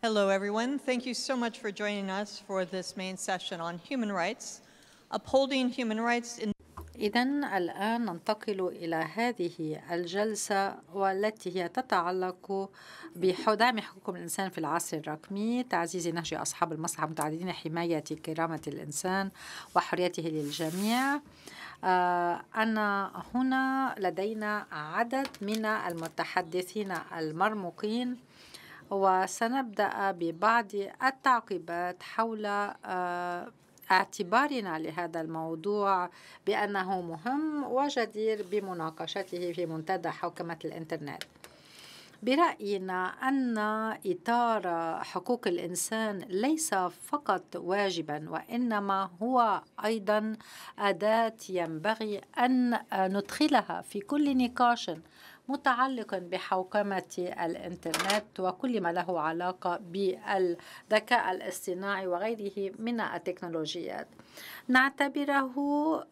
Hello, everyone. Thank you so much for joining us for this main session on human rights, upholding human rights in إذن الآن ننتقل إلى هذه الجلسة والتي هي تتعلق بحدام حقوق الإنسان في العصر الرقمي تعزيز نهج أصحاب المصلحة المتعددين حماية كرامة الإنسان وحريته للجميع آه، أنا هنا لدينا عدد من المتحدثين المرموقين وسنبدأ ببعض التعقيبات حول آه، اعتبارنا لهذا الموضوع بأنه مهم وجدير بمناقشته في منتدى حوكمة الإنترنت برأينا أن إطار حقوق الإنسان ليس فقط واجبا وإنما هو أيضا أداة ينبغي أن ندخلها في كل نقاش متعلق بحوكمة الإنترنت وكل ما له علاقة بالذكاء الاصطناعي وغيره من التكنولوجيات نعتبره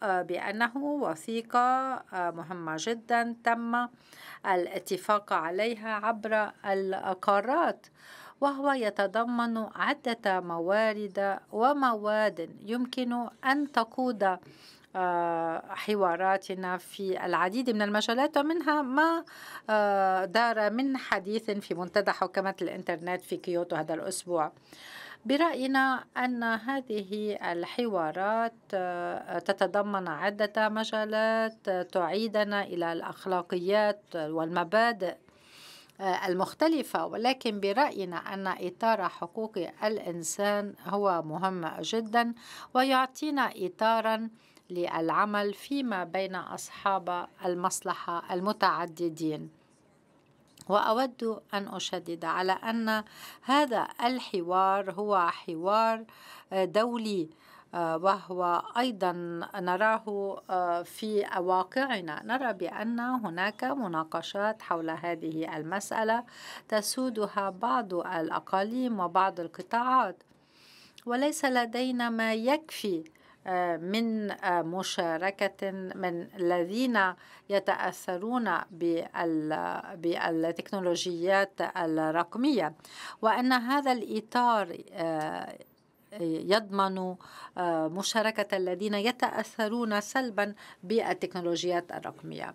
آه، بأنه وثيقة آه، مهمة جدا تم الاتفاق عليها عبر القارات وهو يتضمن عدة موارد ومواد يمكن أن تقود آه، حواراتنا في العديد من المجالات ومنها ما آه، دار من حديث في منتدى حوكمة الإنترنت في كيوتو هذا الأسبوع برأينا أن هذه الحوارات آه، تتضمن عدة مجالات تعيدنا إلى الأخلاقيات والمبادئ المختلفة ولكن برأينا أن إطار حقوق الإنسان هو مهم جدا ويعطينا إطارا للعمل فيما بين أصحاب المصلحة المتعددين وأود أن أشدد على أن هذا الحوار هو حوار آه، دولي آه، وهو ايضا نراه آه، في واقعنا نرى بان هناك مناقشات حول هذه المساله تسودها بعض الاقاليم وبعض القطاعات وليس لدينا ما يكفي من مشاركة من الذين يتأثرون بالتكنولوجيات الرقمية وأن هذا الإطار آه، يضمن آه، مشاركة الذين يتأثرون سلبا بالتكنولوجيات الرقمية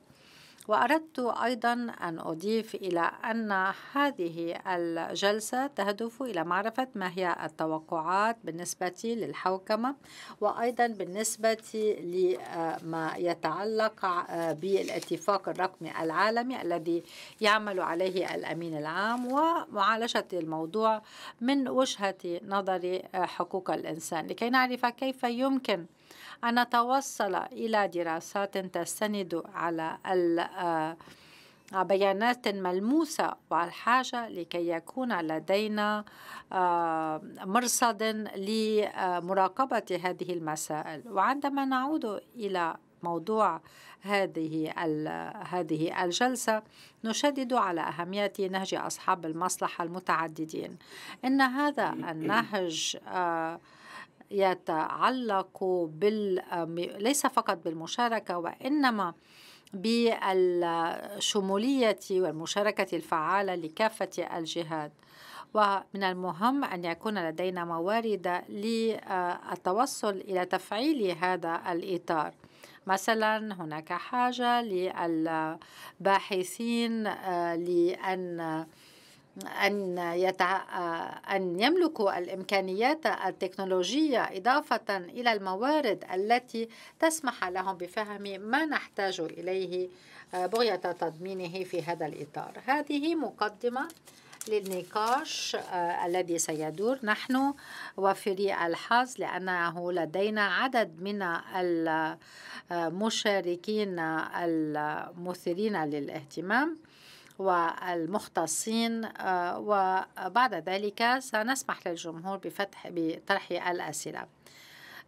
وأردت أيضا أن أضيف إلى أن هذه الجلسة تهدف إلى معرفة ما هي التوقعات بالنسبة للحوكمة وأيضا بالنسبة لما يتعلق بالاتفاق الرقمي العالمي الذي يعمل عليه الأمين العام ومعالجة الموضوع من وجهة نظر حقوق الإنسان لكي نعرف كيف يمكن أن نتوصل إلى دراسات تستند على آه، بيانات ملموسة والحاجة لكي يكون لدينا آه، مرصد لمراقبة هذه المسائل وعندما نعود إلى موضوع هذه هذه الجلسة نشدد على أهمية نهج أصحاب المصلحة المتعددين إن هذا النهج آه يتعلق بال ليس فقط بالمشاركة وإنما بالشمولية والمشاركة الفعالة لكافة الجهات ومن المهم أن يكون لدينا موارد للتوصل إلى تفعيل هذا الإطار مثلا هناك حاجة للباحثين آه، لأن أن, يتع... أن يملكوا الإمكانيات التكنولوجية إضافة إلى الموارد التي تسمح لهم بفهم ما نحتاج إليه آه، بغية تضمينه في هذا الإطار هذه مقدمة للنقاش آه، الذي سيدور نحن وفري الحظ لأنه لدينا عدد من المشاركين آه، المثيرين للاهتمام والمختصين آه، وبعد ذلك سنسمح للجمهور بفتح بطرح الأسئلة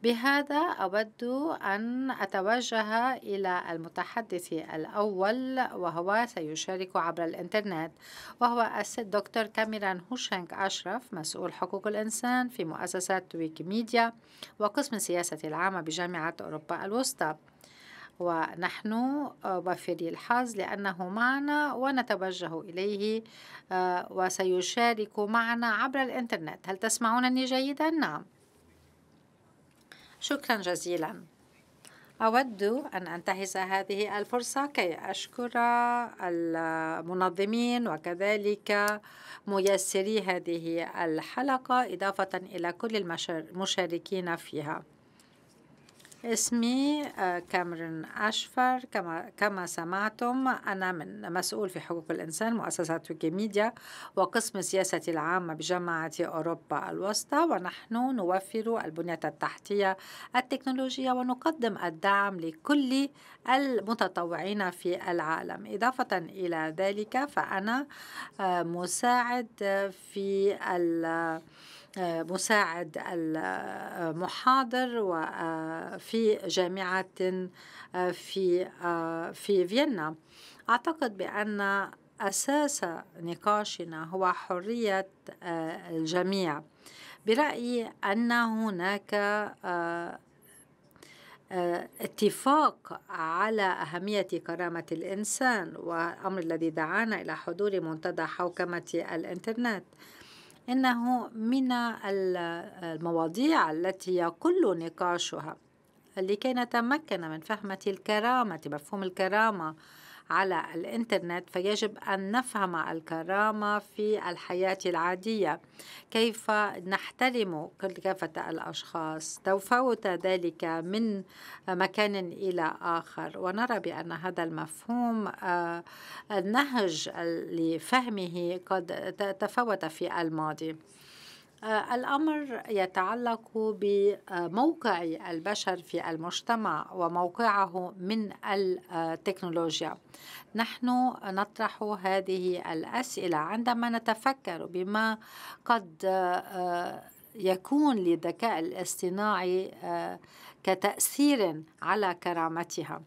بهذا أود أن أتوجه إلى المتحدث الأول وهو سيشارك عبر الإنترنت وهو السيد دكتور كاميران هوشنك أشرف مسؤول حقوق الإنسان في مؤسسة ويكيميديا وقسم السياسة العامة بجامعة أوروبا الوسطى ونحن آه، وفري الحظ لأنه معنا ونتوجه إليه آه، وسيشارك معنا عبر الإنترنت هل تسمعونني جيدا؟ نعم شكرا جزيلا أود أن أنتهز هذه الفرصة كي أشكر المنظمين وكذلك ميسري هذه الحلقة إضافة إلى كل المشاركين فيها اسمي آه، كامرون أشفر كما, كما سمعتم أنا من مسؤول في حقوق الإنسان مؤسسة ويكيميديا وقسم السياسة العامة بجامعة أوروبا الوسطى ونحن نوفر البنية التحتية التكنولوجية ونقدم الدعم لكل المتطوعين في العالم إضافة إلى ذلك فأنا آه، مساعد في مساعد المحاضر وفي جامعة في آه، آه، في فيينا أعتقد بأن أساس نقاشنا هو حرية آه، الجميع برأيي أن هناك اتفاق على أهمية كرامة الإنسان والأمر الذي دعانا إلى حضور منتدى حوكمة الإنترنت إنه من المواضيع التي يقل نقاشها لكي نتمكن من فهم الكرامة مفهوم الكرامة على الإنترنت فيجب أن نفهم الكرامة في الحياة العادية كيف نحترم كافة الأشخاص تفاوت ذلك من مكان إلى آخر ونرى بأن هذا المفهوم آه، النهج لفهمه قد تفاوت في الماضي آه، الأمر يتعلق بموقع البشر في المجتمع وموقعه من التكنولوجيا نحن نطرح هذه الأسئلة عندما نتفكر بما قد آه، يكون للذكاء الاصطناعي آه، كتأثير على كرامتها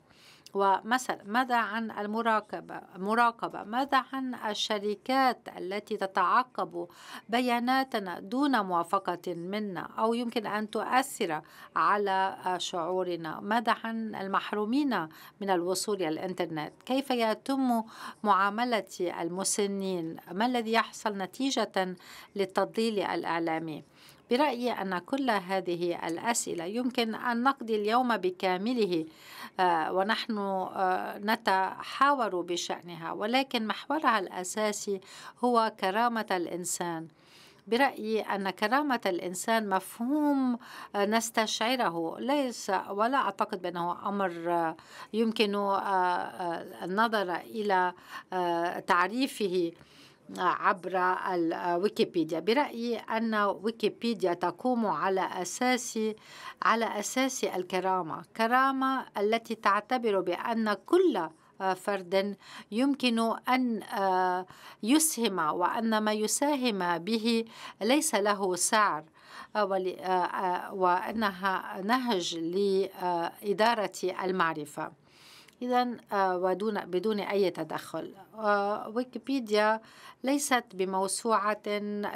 ومثلا ماذا عن المراقبة مراقبة ماذا عن الشركات التي تتعقب بياناتنا دون موافقة منا أو يمكن أن تؤثر على شعورنا ماذا عن المحرومين من الوصول إلى الإنترنت كيف يتم معاملة المسنين ما الذي يحصل نتيجة للتضليل الإعلامي برأيي أن كل هذه الأسئلة يمكن أن نقضي اليوم بكامله آه، ونحن آه، نتحاور بشأنها ولكن محورها الأساسي هو كرامة الإنسان برأيي أن كرامة الإنسان مفهوم آه، نستشعره ليس ولا أعتقد بأنه أمر يمكن النظر إلى تعريفه عبر الويكيبيديا برأيي أن ويكيبيديا تقوم على أساس على أساس الكرامة كرامة التي تعتبر بأن كل فرد يمكن أن آه، يسهم وأن ما يساهم به ليس له سعر آه، آه، وأنها نهج لإدارة المعرفة إذا آه، ودون بدون أي تدخل آه، ويكيبيديا ليست بموسوعة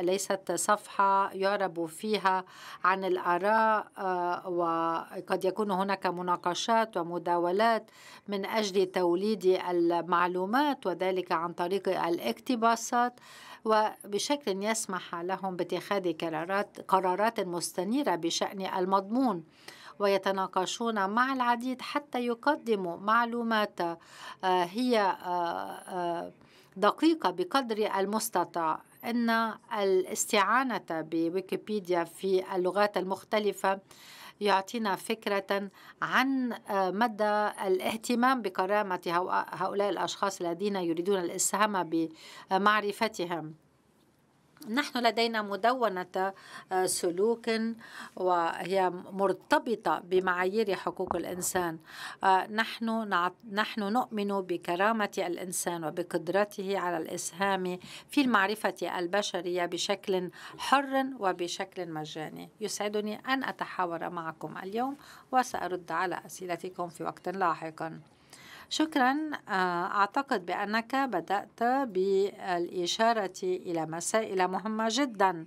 ليست صفحة يعرب فيها عن الآراء آه، وقد يكون هناك مناقشات ومداولات من أجل توليد المعلومات وذلك عن طريق الاقتباسات وبشكل يسمح لهم باتخاذ قرارات قرارات مستنيرة بشأن المضمون ويتناقشون مع العديد حتى يقدموا معلومات آه، هي آه، آه، دقيقة بقدر المستطاع أن الاستعانة بويكيبيديا في اللغات المختلفة يعطينا فكرة عن مدى الاهتمام بكرامة هؤلاء الأشخاص الذين يريدون الإسهام بمعرفتهم نحن لدينا مدونة آه، سلوك وهي مرتبطة بمعايير حقوق الإنسان آه، نحن نحن نؤمن بكرامة الإنسان وبقدرته على الإسهام في المعرفة البشرية بشكل حر وبشكل مجاني يسعدني أن أتحاور معكم اليوم وسأرد على أسئلتكم في وقت لاحق شكرا آه، أعتقد بأنك بدأت بالإشارة إلى مسائل مهمة جدا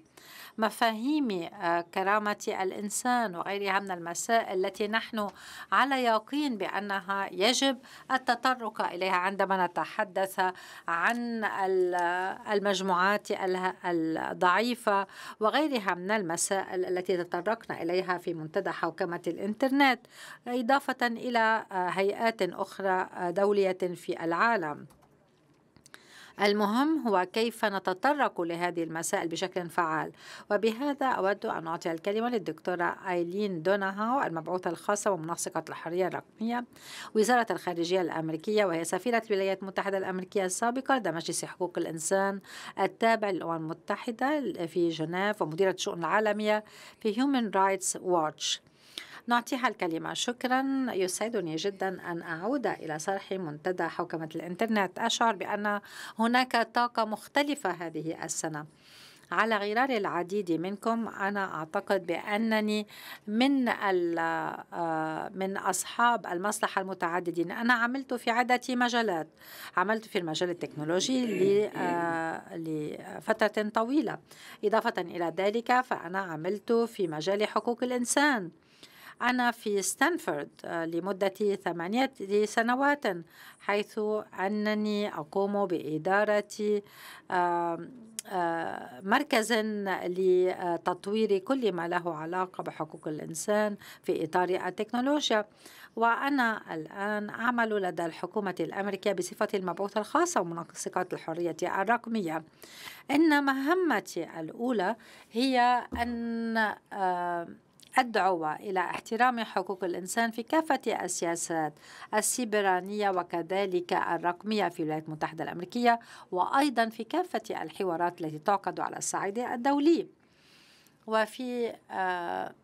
مفاهيم آه، كرامة الإنسان وغيرها من المسائل التي نحن على يقين بأنها يجب التطرق إليها عندما نتحدث عن آه، المجموعات الضعيفة وغيرها من المسائل التي تطرقنا إليها في منتدى حوكمة الإنترنت إضافة إلى آه، هيئات أخرى دولية في العالم المهم هو كيف نتطرق لهذه المسائل بشكل فعال وبهذا أود أن أعطي الكلمة للدكتورة آيلين دوناهاو المبعوثة الخاصة ومنسقة الحرية الرقمية وزارة الخارجية الأمريكية وهي سفيرة الولايات المتحدة الأمريكية السابقة لدى مجلس حقوق الإنسان التابع للأمم المتحدة في جنيف ومديرة الشؤون العالمية في Human Rights Watch نعطيها الكلمة شكرا يسعدني جدا أن أعود إلى صرح منتدى حوكمة الإنترنت أشعر بأن هناك طاقة مختلفة هذه السنة على غرار العديد منكم أنا أعتقد بأنني من آه، من أصحاب المصلحة المتعددين أنا عملت في عدة مجالات عملت في المجال التكنولوجي لفترة آه، طويلة إضافة إلى ذلك فأنا عملت في مجال حقوق الإنسان أنا في ستانفورد آه، لمدة ثمانية سنوات حيث أنني أقوم بإدارة آه، مركز لتطوير كل ما له علاقة بحقوق الإنسان في إطار التكنولوجيا وأنا الآن أعمل لدى الحكومة الأمريكية بصفة المبعوث الخاصة ومنسقة الحرية الرقمية إن مهمتي الأولى هي أن الدعوة إلى احترام حقوق الإنسان في كافة السياسات السيبرانية وكذلك الرقمية في الولايات المتحدة الأمريكية وأيضا في كافة الحوارات التي تعقد على الصعيد الدولي وفي آه،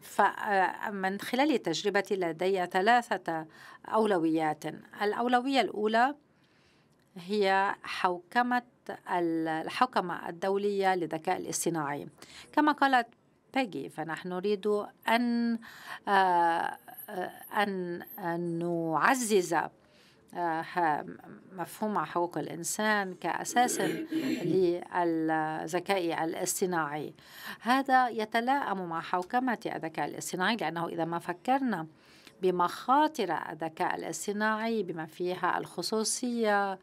فمن آه، خلال تجربتي لدي ثلاثة أولويات الأولوية الأولى هي حوكمة الحوكمة الدولية للذكاء الاصطناعي كما قالت بيجي فنحن نريد أن آه، آه، أن نعزز آه، مفهوم حقوق الإنسان كأساس للذكاء الاصطناعي هذا يتلائم مع حوكمة الذكاء الاصطناعي لأنه إذا ما فكرنا بمخاطر الذكاء الاصطناعي بما فيها الخصوصية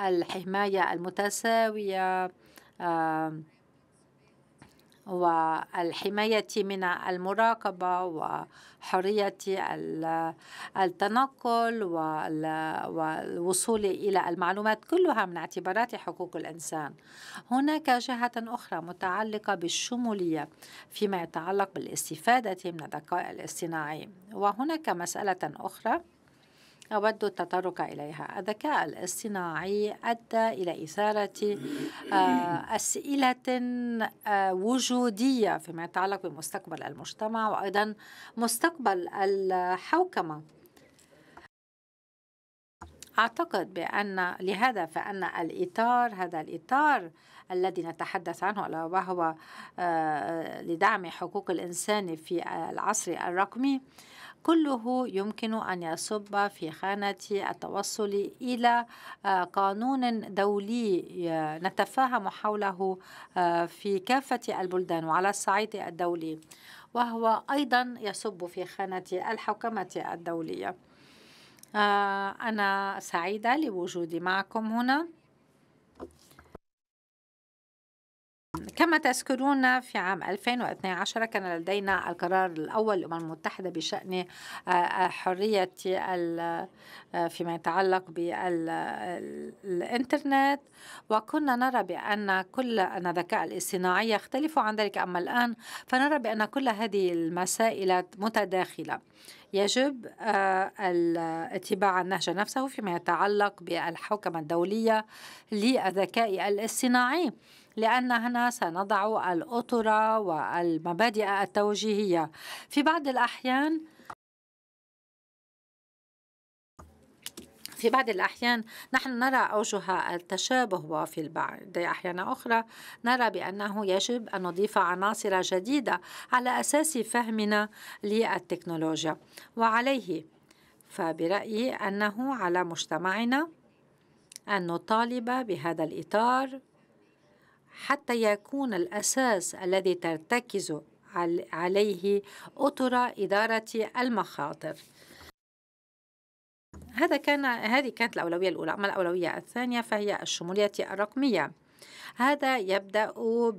الحماية المتساوية والحماية من المراقبة وحرية التنقل والوصول إلى المعلومات كلها من اعتبارات حقوق الإنسان هناك جهة أخرى متعلقة بالشمولية فيما يتعلق بالاستفادة من الذكاء الاصطناعي وهناك مسألة أخرى أود التطرق إليها الذكاء الاصطناعي أدى إلى إثارة آه، أسئلة آه، وجودية فيما يتعلق بمستقبل المجتمع وأيضا مستقبل الحوكمة أعتقد بأن لهذا فأن الإطار هذا الإطار الذي نتحدث عنه وهو آه، لدعم حقوق الإنسان في العصر الرقمي كله يمكن أن يصب في خانة التوصل إلى آه، قانون دولي آه، نتفاهم حوله آه، في كافة البلدان وعلى الصعيد الدولي وهو أيضا يصب في خانة الحوكمة الدولية أنا سعيدة لوجودي معكم هنا كما تذكرون في عام 2012 كان لدينا القرار الأول للأمم المتحدة بشأن آه، آه، حرية آه، فيما يتعلق بالإنترنت وكنا نرى بأن كل أن الذكاء الاصطناعي يختلف عن ذلك أما الآن فنرى بأن كل هذه المسائل متداخلة يجب اتباع النهج نفسه فيما يتعلق بالحوكمة الدولية للذكاء الاصطناعي لأننا سنضع الأطر والمبادئ التوجيهية في بعض الأحيان في بعض الأحيان نحن نرى أوجه التشابه وفي بعض أحيان أخرى نرى بأنه يجب أن نضيف عناصر جديدة على أساس فهمنا للتكنولوجيا وعليه فبرأيي أنه على مجتمعنا أن نطالب بهذا الإطار حتى يكون الأساس الذي ترتكز عليه أطر إدارة المخاطر هذا كان هذه كانت الأولوية الأولى أما الأولوية الثانية فهي الشمولية الرقمية هذا يبدأ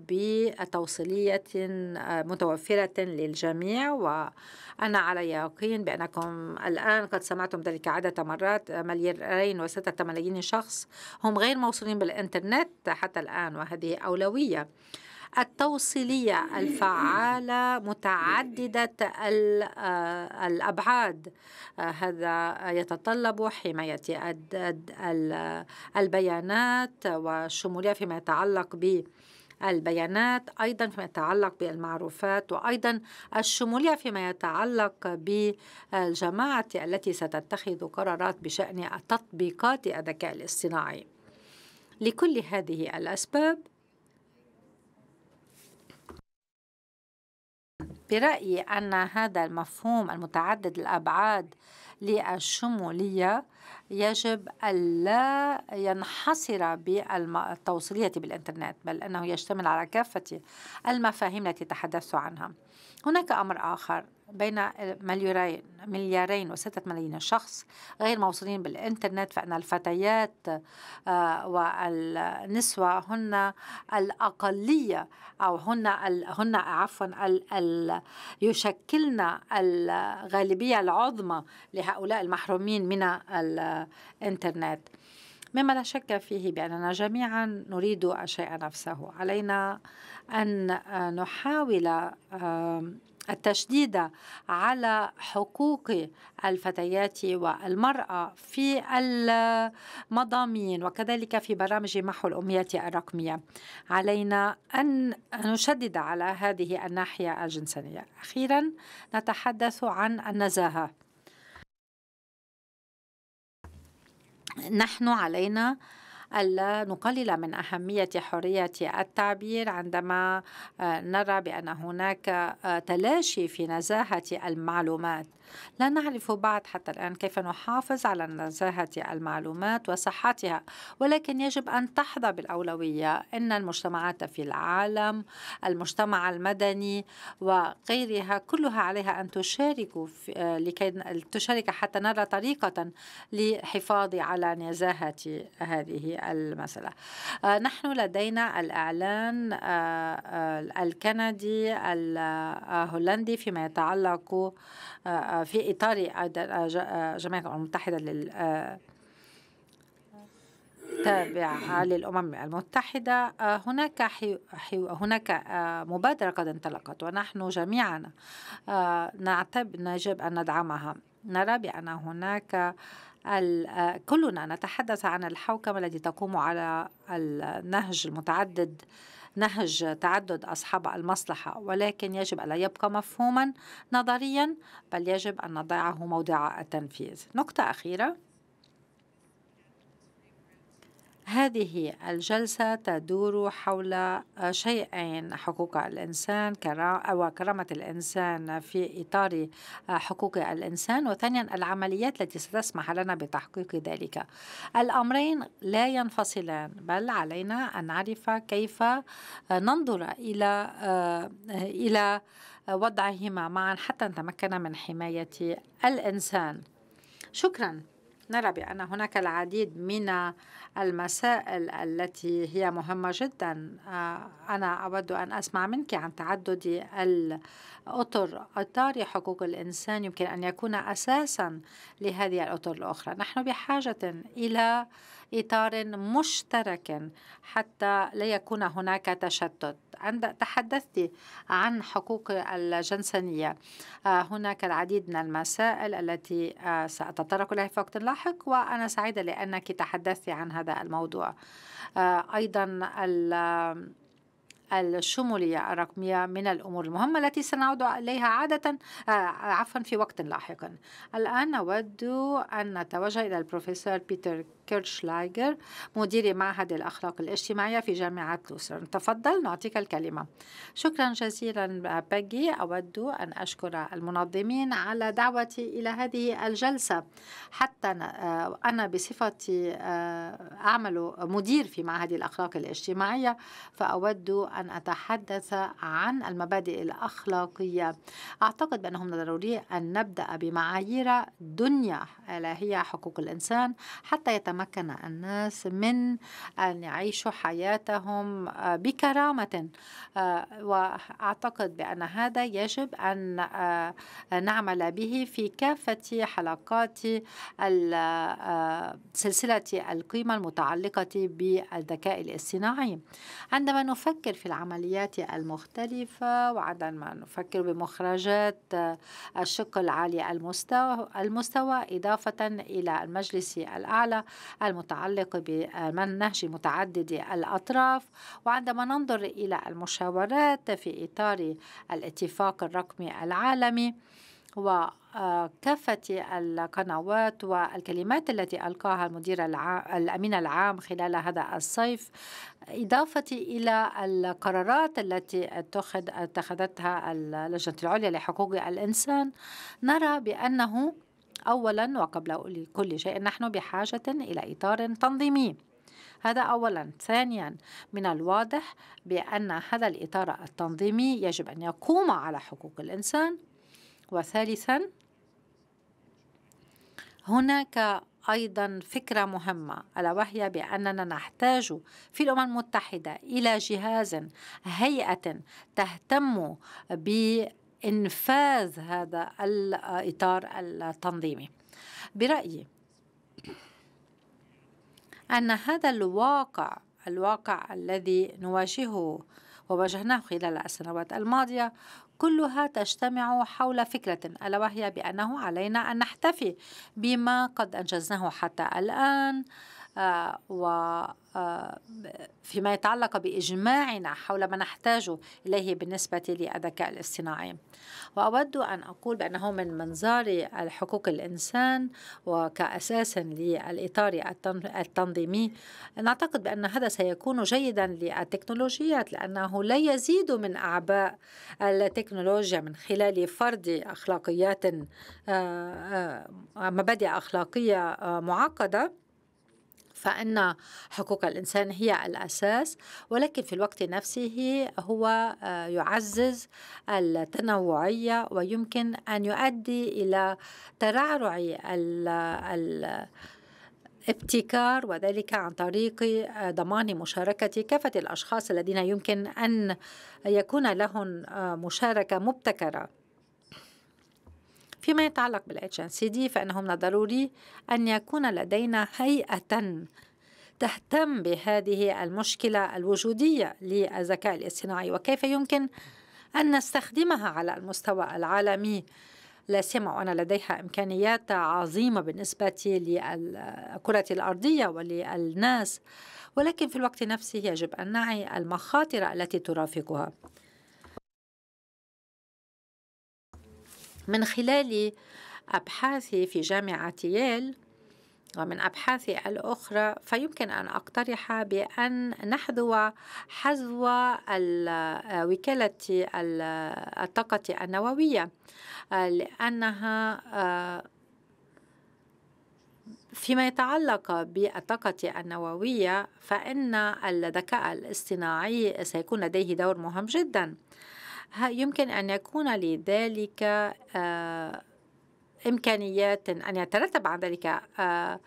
بتوصيلية آه، متوفرة للجميع وأنا على يقين بأنكم الآن قد سمعتم ذلك عدة مرات آه، مليارين وستة ملايين شخص هم غير موصولين بالإنترنت حتى الآن وهذه أولوية التوصيلية الفعالة متعددة آه، الأبعاد آه، هذا يتطلب حماية البيانات والشمولية فيما يتعلق ب البيانات أيضا فيما يتعلق بالمعروفات وأيضا الشمولية فيما يتعلق بالجماعة التي ستتخذ قرارات بشأن تطبيقات الذكاء الاصطناعي لكل هذه الأسباب برأيي أن هذا المفهوم المتعدد الأبعاد للشمولية يجب ألا ينحصر بالتوصيلية بالإنترنت بل أنه يشتمل على كافة المفاهيم التي تحدثت عنها هناك أمر آخر بين مليارين مليارين وستة ملايين شخص غير موصولين بالإنترنت فإن الفتيات آه، والنسوة هن الأقلية أو هن هن عفوا يشكلن الغالبية العظمى لهؤلاء المحرومين من الإنترنت مما لا شك فيه بأننا جميعا نريد الشيء نفسه علينا أن نحاول التشديد على حقوق الفتيات والمرأة في المضامين وكذلك في برامج محو الأميات الرقمية علينا أن نشدد على هذه الناحية الجنسانية أخيرا نتحدث عن النزاهة نحن علينا ألا نقلل من أهمية حرية التعبير عندما آه، نرى بأن هناك آه، تلاشي في نزاهة المعلومات لا نعرف بعد حتى الآن كيف نحافظ على نزاهة المعلومات وصحتها ولكن يجب أن تحظى بالأولوية إن المجتمعات في العالم المجتمع المدني وغيرها كلها عليها أن تشارك آه، لكي تشارك حتى نرى طريقة للحفاظ على نزاهة هذه المسألة آه، نحن لدينا الإعلان آه، الكندي الهولندي فيما يتعلق في إطار الامم المتحدة لل للأمم المتحدة هناك حيو هناك مبادرة قد انطلقت ونحن جميعا آه، نعتب يجب أن ندعمها نرى بأن هناك كلنا نتحدث عن الحوكمة التي تقوم على النهج المتعدد نهج تعدد أصحاب المصلحة ولكن يجب ألا يبقى مفهوما نظريا بل يجب أن نضعه موضع التنفيذ نقطة أخيرة هذه الجلسة تدور حول آه، شيئين حقوق الإنسان وكرامة الإنسان في إطار آه، حقوق الإنسان وثانيا العمليات التي ستسمح لنا بتحقيق ذلك الأمرين لا ينفصلان بل علينا أن نعرف كيف آه، ننظر إلى إلى وضعهما معا حتى نتمكن من حماية الإنسان شكرا نرى بأن هناك العديد من المسائل التي هي مهمة جدا آه، أنا أود أن أسمع منك عن تعدد أطر إطار حقوق الإنسان يمكن أن يكون أساسا لهذه الأطر الأخرى نحن بحاجة إلى إطار مشترك حتى لا يكون هناك تشتت عند تحدثت عن حقوق الجنسانية آه، هناك العديد من المسائل التي آه، سأتطرق لها في وقت لاحق وأنا سعيدة لأنك تحدثت عن هذا الموضوع آه، أيضا الشمولية الرقمية من الأمور المهمة التي سنعود إليها عادة آه، عفوا في وقت لاحق الآن نود أن نتوجه إلى البروفيسور بيتر كيرشلايجر مدير معهد الأخلاق الاجتماعية في جامعة لوسرن تفضل نعطيك الكلمة شكرا جزيلا بيجي أود أن أشكر المنظمين على دعوتي إلى هذه الجلسة حتى آه، أنا بصفتي آه، أعمل مدير في معهد الأخلاق الاجتماعية فأود أن أتحدث عن المبادئ الأخلاقية أعتقد بأنه من الضروري أن نبدأ بمعايير دنيا الا هي حقوق الإنسان حتى يتم تمكن الناس من أن يعيشوا حياتهم آه، بكرامة آه، وأعتقد بأن هذا يجب أن آه، نعمل به في كافة حلقات سلسلة القيمة المتعلقة بالذكاء الاصطناعي عندما نفكر في العمليات المختلفة وعندما نفكر بمخرجات الشق العالي المستوى, المستوى إضافة إلى المجلس الأعلى المتعلق بمنهج متعدد الأطراف وعندما ننظر إلى المشاورات في إطار الاتفاق الرقمي العالمي وكافة القنوات والكلمات التي ألقاها المدير العام الأمين العام خلال هذا الصيف إضافة إلى القرارات التي اتخذ اتخذتها اللجنة العليا لحقوق الإنسان نرى بأنه أولا وقبل كل شيء نحن بحاجة إلى إطار تنظيمي هذا اولا ثانيا من الواضح بان هذا الاطار التنظيمي يجب ان يقوم على حقوق الانسان وثالثا هناك ايضا فكره مهمه الا وهي باننا نحتاج في الامم المتحده الى جهاز هيئه تهتم ب انفاذ هذا الاطار التنظيمي برايي ان هذا الواقع الواقع الذي نواجهه وواجهناه خلال السنوات الماضيه كلها تجتمع حول فكرة ألا وهي بأنه علينا أن نحتفي بما قد أنجزناه حتى الآن آه، وفيما آه، يتعلق بإجماعنا حول ما نحتاج إليه بالنسبة للذكاء الاصطناعي وأود أن أقول بأنه من منظار حقوق الإنسان وكأساس للإطار التنظيمي نعتقد بأن هذا سيكون جيدا للتكنولوجيات لأنه لا يزيد من أعباء التكنولوجيا من خلال فرض أخلاقيات آه، مبادئ أخلاقية معقدة فإن حقوق الإنسان هي الأساس ولكن في الوقت نفسه هو آه، يعزز التنوعية ويمكن أن يؤدي إلى ترعرع ال ابتكار وذلك عن طريق آه، ضمان مشاركة كافة الأشخاص الذين يمكن أن يكون لهم آه، مشاركة مبتكرة فيما يتعلق بالاتش ان سي دي فانه من الضروري ان يكون لدينا هيئه تهتم بهذه المشكله الوجوديه للذكاء الاصطناعي وكيف يمكن ان نستخدمها على المستوى العالمي لا سيما وان لديها امكانيات عظيمه بالنسبه للكره الارضيه وللناس ولكن في الوقت نفسه يجب ان نعي المخاطر التي ترافقها من خلال أبحاثي في جامعة ييل ومن أبحاثي الأخرى فيمكن أن أقترح بأن نحذو حذو وكالة الطاقة النووية لأنها آه، فيما يتعلق بالطاقة النووية فإن الذكاء الاصطناعي سيكون لديه دور مهم جدا يمكن أن يكون لذلك آه، إمكانيات أن يترتب عن ذلك آه،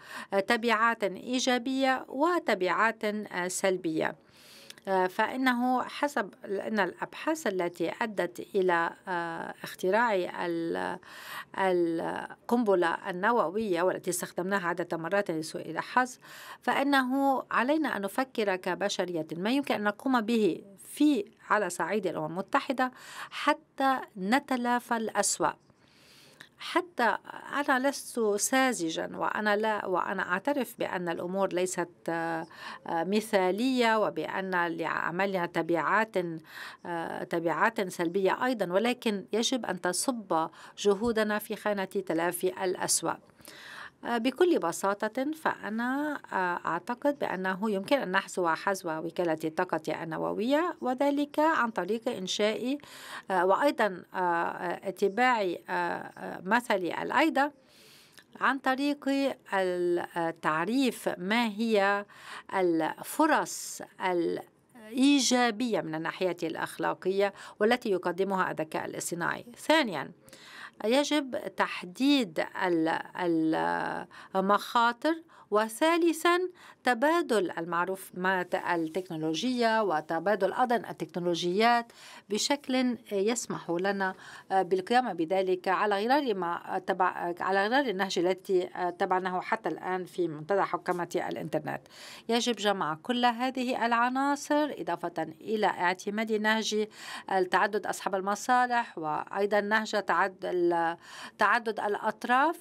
تبعات إيجابية وتبعات آه، سلبية فإنه حسب أن الأبحاث التي أدت إلى اختراع القنبلة النووية والتي استخدمناها عدة مرات لسوء الحظ فإنه علينا أن نفكر كبشرية ما يمكن أن نقوم به في على صعيد الأمم المتحدة حتى نتلافى الأسوأ حتى أنا لست ساذجا وأنا لا وأنا أعترف بأن الأمور ليست آه، مثالية وبأن لعملها تبعات آه، تبعات سلبية أيضا ولكن يجب أن تصب جهودنا في خانة تلافي الأسوأ آه، بكل بساطة فأنا آه، أعتقد بأنه يمكن أن نحظو حظوة وكالة الطاقة النووية وذلك عن طريق إنشاء آه، وأيضا اتباع مثل الأيدا عن طريق التعريف ما هي الفرص إيجابية من الناحية الأخلاقية والتي يقدمها الذكاء الاصطناعي ثانيا يجب تحديد المخاطر وثالثا تبادل المعروف التكنولوجية وتبادل أيضا التكنولوجيات بشكل يسمح لنا آه، بالقيام بذلك على غرار ما تبع على غرار النهج التي آه، تبعناه حتى الآن في منتدى حكمة الإنترنت يجب جمع كل هذه العناصر إضافة إلى اعتماد نهج التعدد أصحاب المصالح وأيضا نهج تعدد الأطراف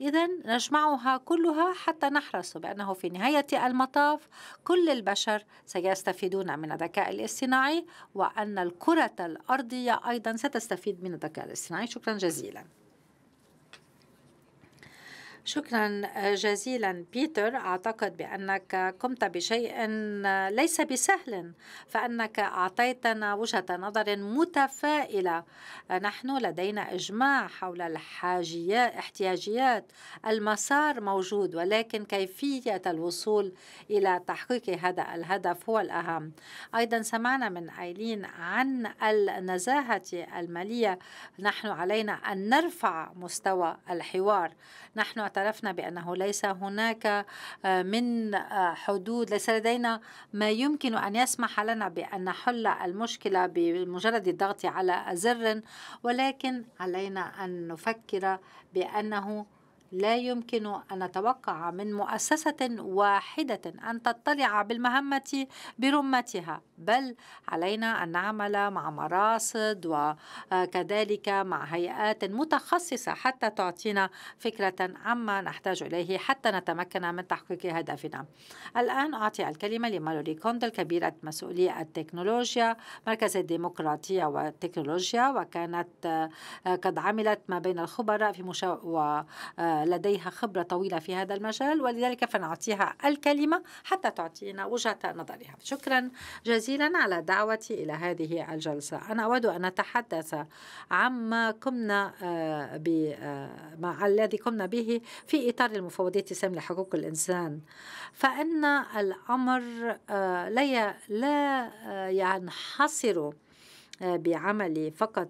إذا نجمعها كلها حتى نحرص بأنه في نهاية المطاف كل البشر سيستفيدون من الذكاء الاصطناعي وأن الكرة الأرضية أيضا ستستفيد من الذكاء الاصطناعي شكرا جزيلا شكرا آه، جزيلا بيتر أعتقد بأنك قمت بشيء آه، ليس بسهل فأنك أعطيتنا وجهة نظر متفائلة آه، نحن لدينا إجماع حول الحاجيات احتياجيات المسار موجود ولكن كيفية الوصول إلى تحقيق هذا الهدف هو الأهم أيضا سمعنا من أيلين عن النزاهة المالية نحن علينا أن نرفع مستوى الحوار نحن اعترفنا بأنه ليس هناك آه، من آه، حدود ليس لدينا ما يمكن أن يسمح لنا بأن نحل المشكلة بمجرد الضغط على زر ولكن علينا أن نفكر بأنه لا يمكن أن نتوقع من مؤسسة واحدة أن تطلع بالمهمة برمتها بل علينا أن نعمل مع مراصد وكذلك مع هيئات متخصصة حتى تعطينا فكرة عما نحتاج إليه حتى نتمكن من تحقيق هدفنا الآن أعطي الكلمة لمالوري كوندل كبيرة مسؤولية التكنولوجيا مركز الديمقراطية والتكنولوجيا وكانت قد عملت ما بين الخبراء في مشا... و... لديها خبرة طويلة في هذا المجال ولذلك فنعطيها الكلمة حتى تعطينا وجهة نظرها شكرا جزيلا على دعوتي إلى هذه الجلسة أنا أود أن أتحدث عما قمنا آه، آه، مع الذي قمنا به في إطار المفوضية السامية لحقوق الإنسان فإن الأمر آه، لا ينحصر يعني بعملي فقط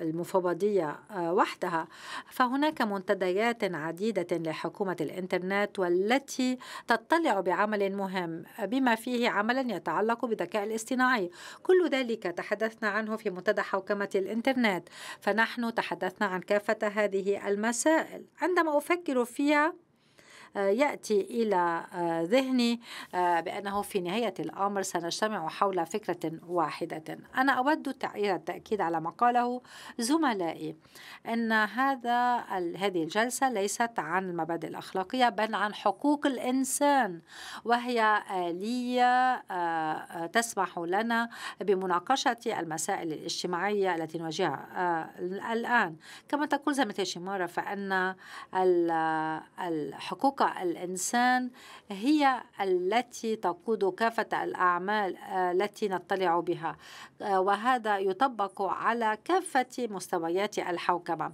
المفوضية آه، وحدها فهناك منتديات عديدة لحكومة الإنترنت والتي تطلع بعمل مهم بما فيه عمل يتعلق بالذكاء الاصطناعي كل ذلك تحدثنا عنه في منتدى حوكمة الإنترنت فنحن تحدثنا عن كافة هذه المسائل عندما أفكر فيها آه، يأتي إلى آه، ذهني آه، بأنه في نهاية الأمر سنجتمع حول فكرة واحدة أنا أود التأكيد على ما قاله زملائي أن هذا هذه الجلسة ليست عن المبادئ الأخلاقية بل عن حقوق الإنسان وهي آلية تسمح لنا بمناقشة المسائل الاجتماعية التي نواجهها الآن كما تقول زميلتي شمارة فأن الحقوق بواقع الإنسان هي التي تقود كافة الأعمال آه، التي نطلع بها آه، وهذا يطبق على كافة مستويات الحوكمة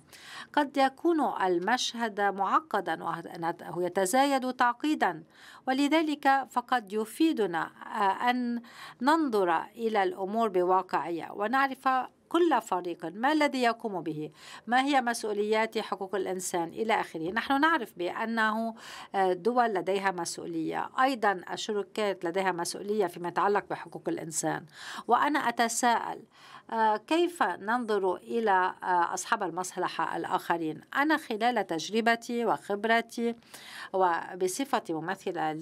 قد يكون المشهد معقدا وهو يتزايد تعقيدا ولذلك فقد يفيدنا آه، أن ننظر إلى الأمور بواقعية ونعرف كل فريق ما الذي يقوم به ما هي مسؤوليات حقوق الإنسان إلى آخره نحن نعرف بأنه آه، دول لديها مسؤولية أيضا الشركات لديها مسؤولية فيما يتعلق بحقوق الإنسان وأنا أتساءل آه، كيف ننظر إلى آه، أصحاب المصلحة الآخرين أنا خلال تجربتي وخبرتي وبصفة ممثلة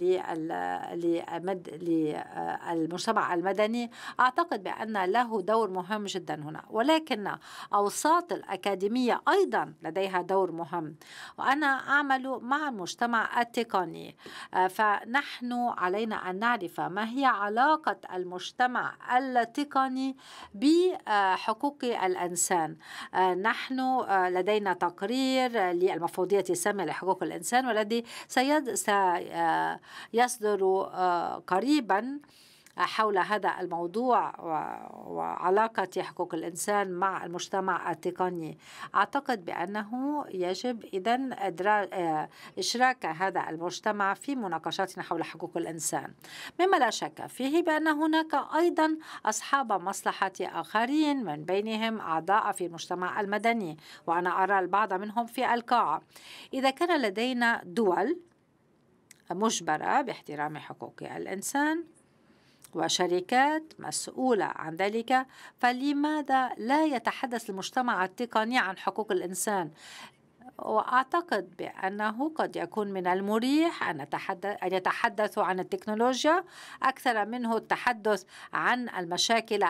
للمجتمع المدني أعتقد بأن له دور مهم جدا هنا ولكن أوساط الأكاديمية أيضا لديها دور مهم وأنا أعمل مع المجتمع التقني آه، فنحن علينا أن نعرف ما هي علاقة المجتمع التقني ب لحقوق آه، الإنسان آه، نحن آه، لدينا تقرير للمفوضية السامية لحقوق الإنسان والذي سيصدر قريبا حول هذا الموضوع وعلاقة حقوق الإنسان مع المجتمع التقني أعتقد بأنه يجب إذا آه، إشراك هذا المجتمع في مناقشاتنا حول حقوق الإنسان مما لا شك فيه بأن هناك أيضا أصحاب مصلحة آخرين من بينهم أعضاء في المجتمع المدني وأنا أرى البعض منهم في القاعة إذا كان لدينا دول مجبرة باحترام حقوق الإنسان وشركات مسؤولة عن ذلك فلماذا لا يتحدث المجتمع التقني عن حقوق الإنسان وأعتقد بأنه قد يكون من المريح أن, أن يتحدثوا عن التكنولوجيا أكثر منه التحدث عن المشاكل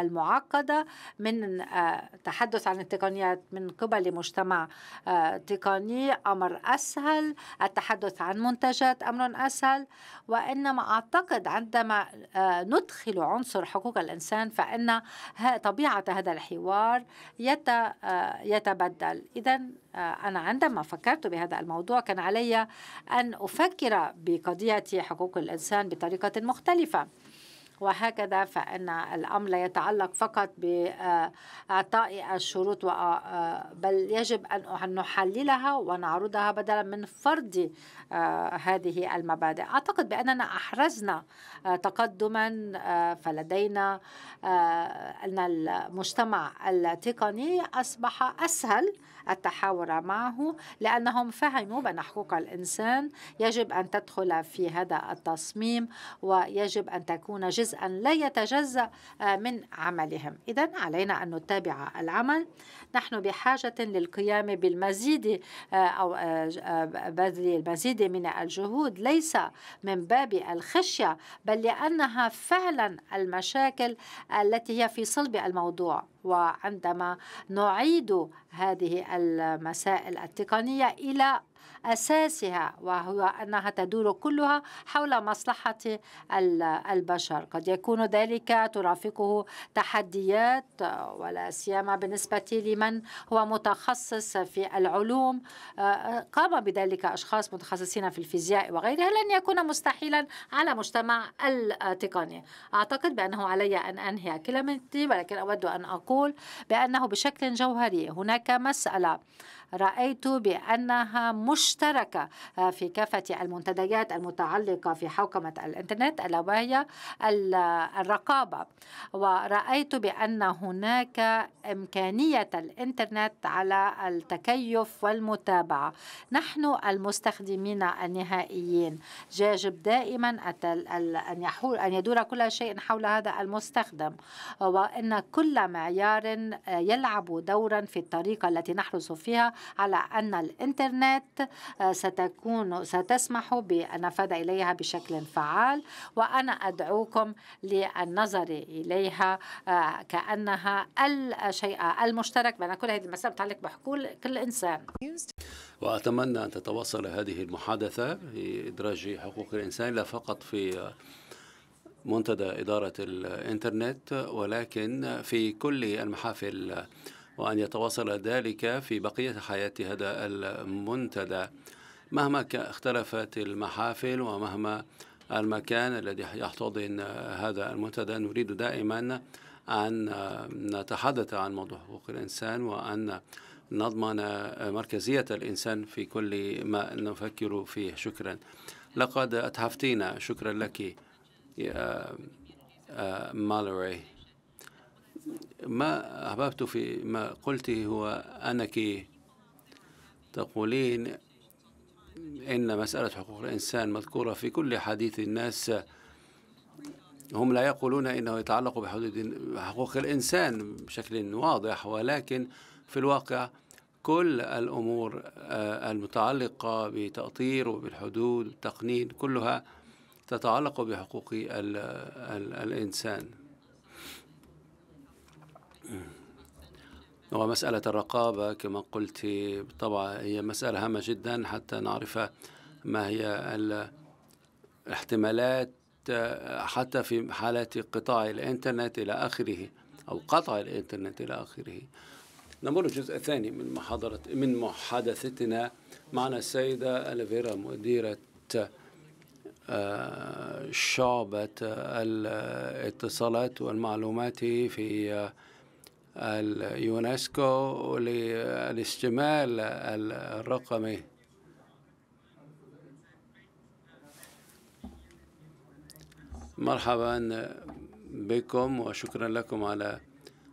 المعقدة من التحدث آه، عن التقنيات من قبل مجتمع آه، تقني أمر أسهل التحدث عن منتجات أمر أسهل وإنما أعتقد عندما آه، ندخل عنصر حقوق الإنسان فإن طبيعة هذا الحوار يتبدل إذا آه، أنا عندما فكرت بهذا الموضوع كان علي أن أفكر بقضية حقوق الإنسان بطريقة مختلفة وهكذا فإن الأمر لا يتعلق فقط بإعطاء الشروط آه، آه، بل يجب أن نحللها ونعرضها بدلا من فرض هذه المبادئ أعتقد بأننا أحرزنا تقدما فلدينا أن المجتمع التقني أصبح أسهل التحاور معه لأنهم فهموا بأن حقوق الإنسان يجب أن تدخل في هذا التصميم ويجب أن تكون جزءا لا يتجزأ آه، من عملهم إذا علينا أن نتابع العمل نحن بحاجة للقيام بالمزيد آه، أو آه، بذل المزيد من الجهود ليس من باب الخشية بل لأنها فعلا المشاكل التي هي في صلب الموضوع وعندما نعيد هذه المسائل التقنية إلى أساسها وهو أنها تدور كلها حول مصلحة البشر قد يكون ذلك ترافقه تحديات ولا سيما بالنسبة لمن هو متخصص في العلوم آه، قام بذلك أشخاص متخصصين في الفيزياء وغيرها لن يكون مستحيلا على مجتمع التقني أعتقد بأنه علي أن أنهي كلمتي ولكن أود أن أقول بأنه بشكل جوهري هناك مسألة رأيت بأنها مشتركة آه، في كافة المنتديات المتعلقة في حوكمة الإنترنت ألا وهي الرقابة ورأيت بأن هناك إمكانية الإنترنت على التكيف والمتابعة نحن المستخدمين النهائيين يجب دائما أن يحول أن يدور كل شيء حول هذا المستخدم وأن كل معيار آه، يلعب دورا في الطريقة التي نحرص فيها على أن الإنترنت آه، ستكون ستسمح بالنفاذ إليها بشكل فعال وأنا أدعوكم للنظر إليها آه، كأنها الشيء آه، المشترك بين كل هذه المسائل تتعلق بحقوق كل إنسان وأتمنى أن تتواصل هذه المحادثة لإدراج حقوق الإنسان لا فقط في منتدى إدارة الإنترنت ولكن في كل المحافل وأن يتواصل ذلك في بقية حياة هذا المنتدى مهما اختلفت المحافل ومهما المكان الذي يحتضن هذا المنتدى نريد دائما أن نتحدث عن موضوع حقوق الإنسان وأن نضمن مركزية الإنسان في كل ما نفكر فيه شكرا لقد أتحفتينا شكرا لك آه، مالوري ما أحببت في ما قلته هو أنك تقولين إن مسألة حقوق الإنسان مذكورة في كل حديث الناس هم لا يقولون إنه يتعلق بحدود حقوق الإنسان بشكل واضح ولكن في الواقع كل الأمور آه، المتعلقة بتأطير وبالحدود والتقنين كلها تتعلق بحقوق ال ال الإنسان ومسألة الرقابة كما قلت بالطبع هي مسألة هامة جدا حتى نعرف ما هي الاحتمالات حتى في حالة قطاع الإنترنت إلى آخره أو قطع الإنترنت إلى آخره نمر الجزء الثاني من محاضرة من محادثتنا معنا السيدة ألفيرا مديرة آه، شعبة الاتصالات والمعلومات في اليونسكو للاستعمال الرقمي مرحبا بكم وشكرا لكم على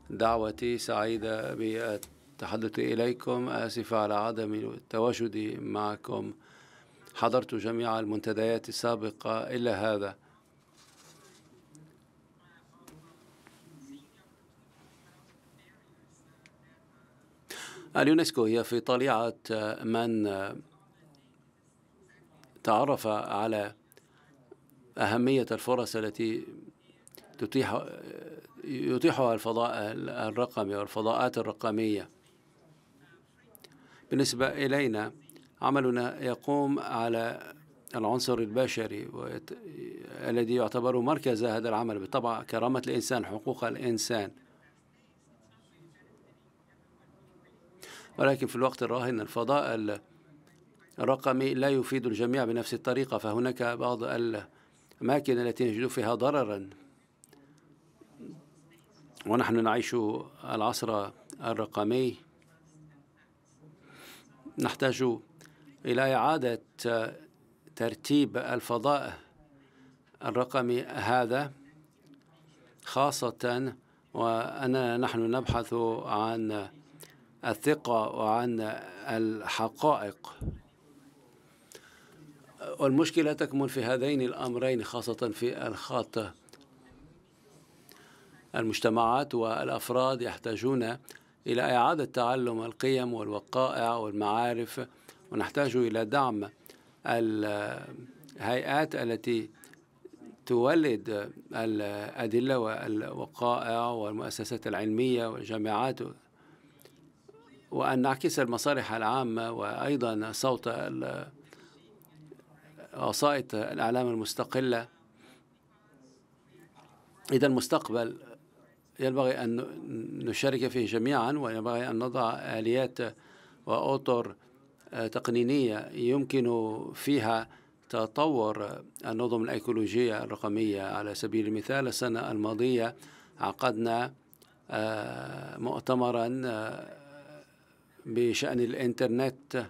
دعوتي سعيدة بالتحدث إليكم آسفة على عدم التواجد معكم حضرت جميع المنتديات السابقة إلا هذا اليونسكو هي في طليعة من تعرف على أهمية الفرص التي تتيح يتيحها الفضاء الرقمي والفضاءات الرقمية بالنسبة إلينا عملنا يقوم على العنصر البشري الذي يعتبر مركز هذا العمل بالطبع كرامة الإنسان حقوق الإنسان ولكن في الوقت الراهن الفضاء الرقمي لا يفيد الجميع بنفس الطريقة فهناك بعض الأماكن التي نجد فيها ضررا ونحن نعيش العصر الرقمي نحتاج إلى إعادة ترتيب الفضاء الرقمي هذا خاصة وأننا نحن نبحث عن الثقة وعن الحقائق والمشكلة تكمن في هذين الأمرين خاصة في الخط المجتمعات والأفراد يحتاجون إلى إعادة تعلم القيم والوقائع والمعارف ونحتاج إلى دعم الهيئات التي تولد الأدلة والوقائع والمؤسسات العلمية والجامعات وأن نعكس المصالح العامة وأيضا صوت وسائط الإعلام المستقلة إذا المستقبل ينبغي أن نشارك فيه جميعا وينبغي أن نضع آليات وأطر آه، تقنينية يمكن فيها تطور النظم الأيكولوجية الرقمية على سبيل المثال السنة الماضية عقدنا آه، مؤتمرا آه، بشأن الإنترنت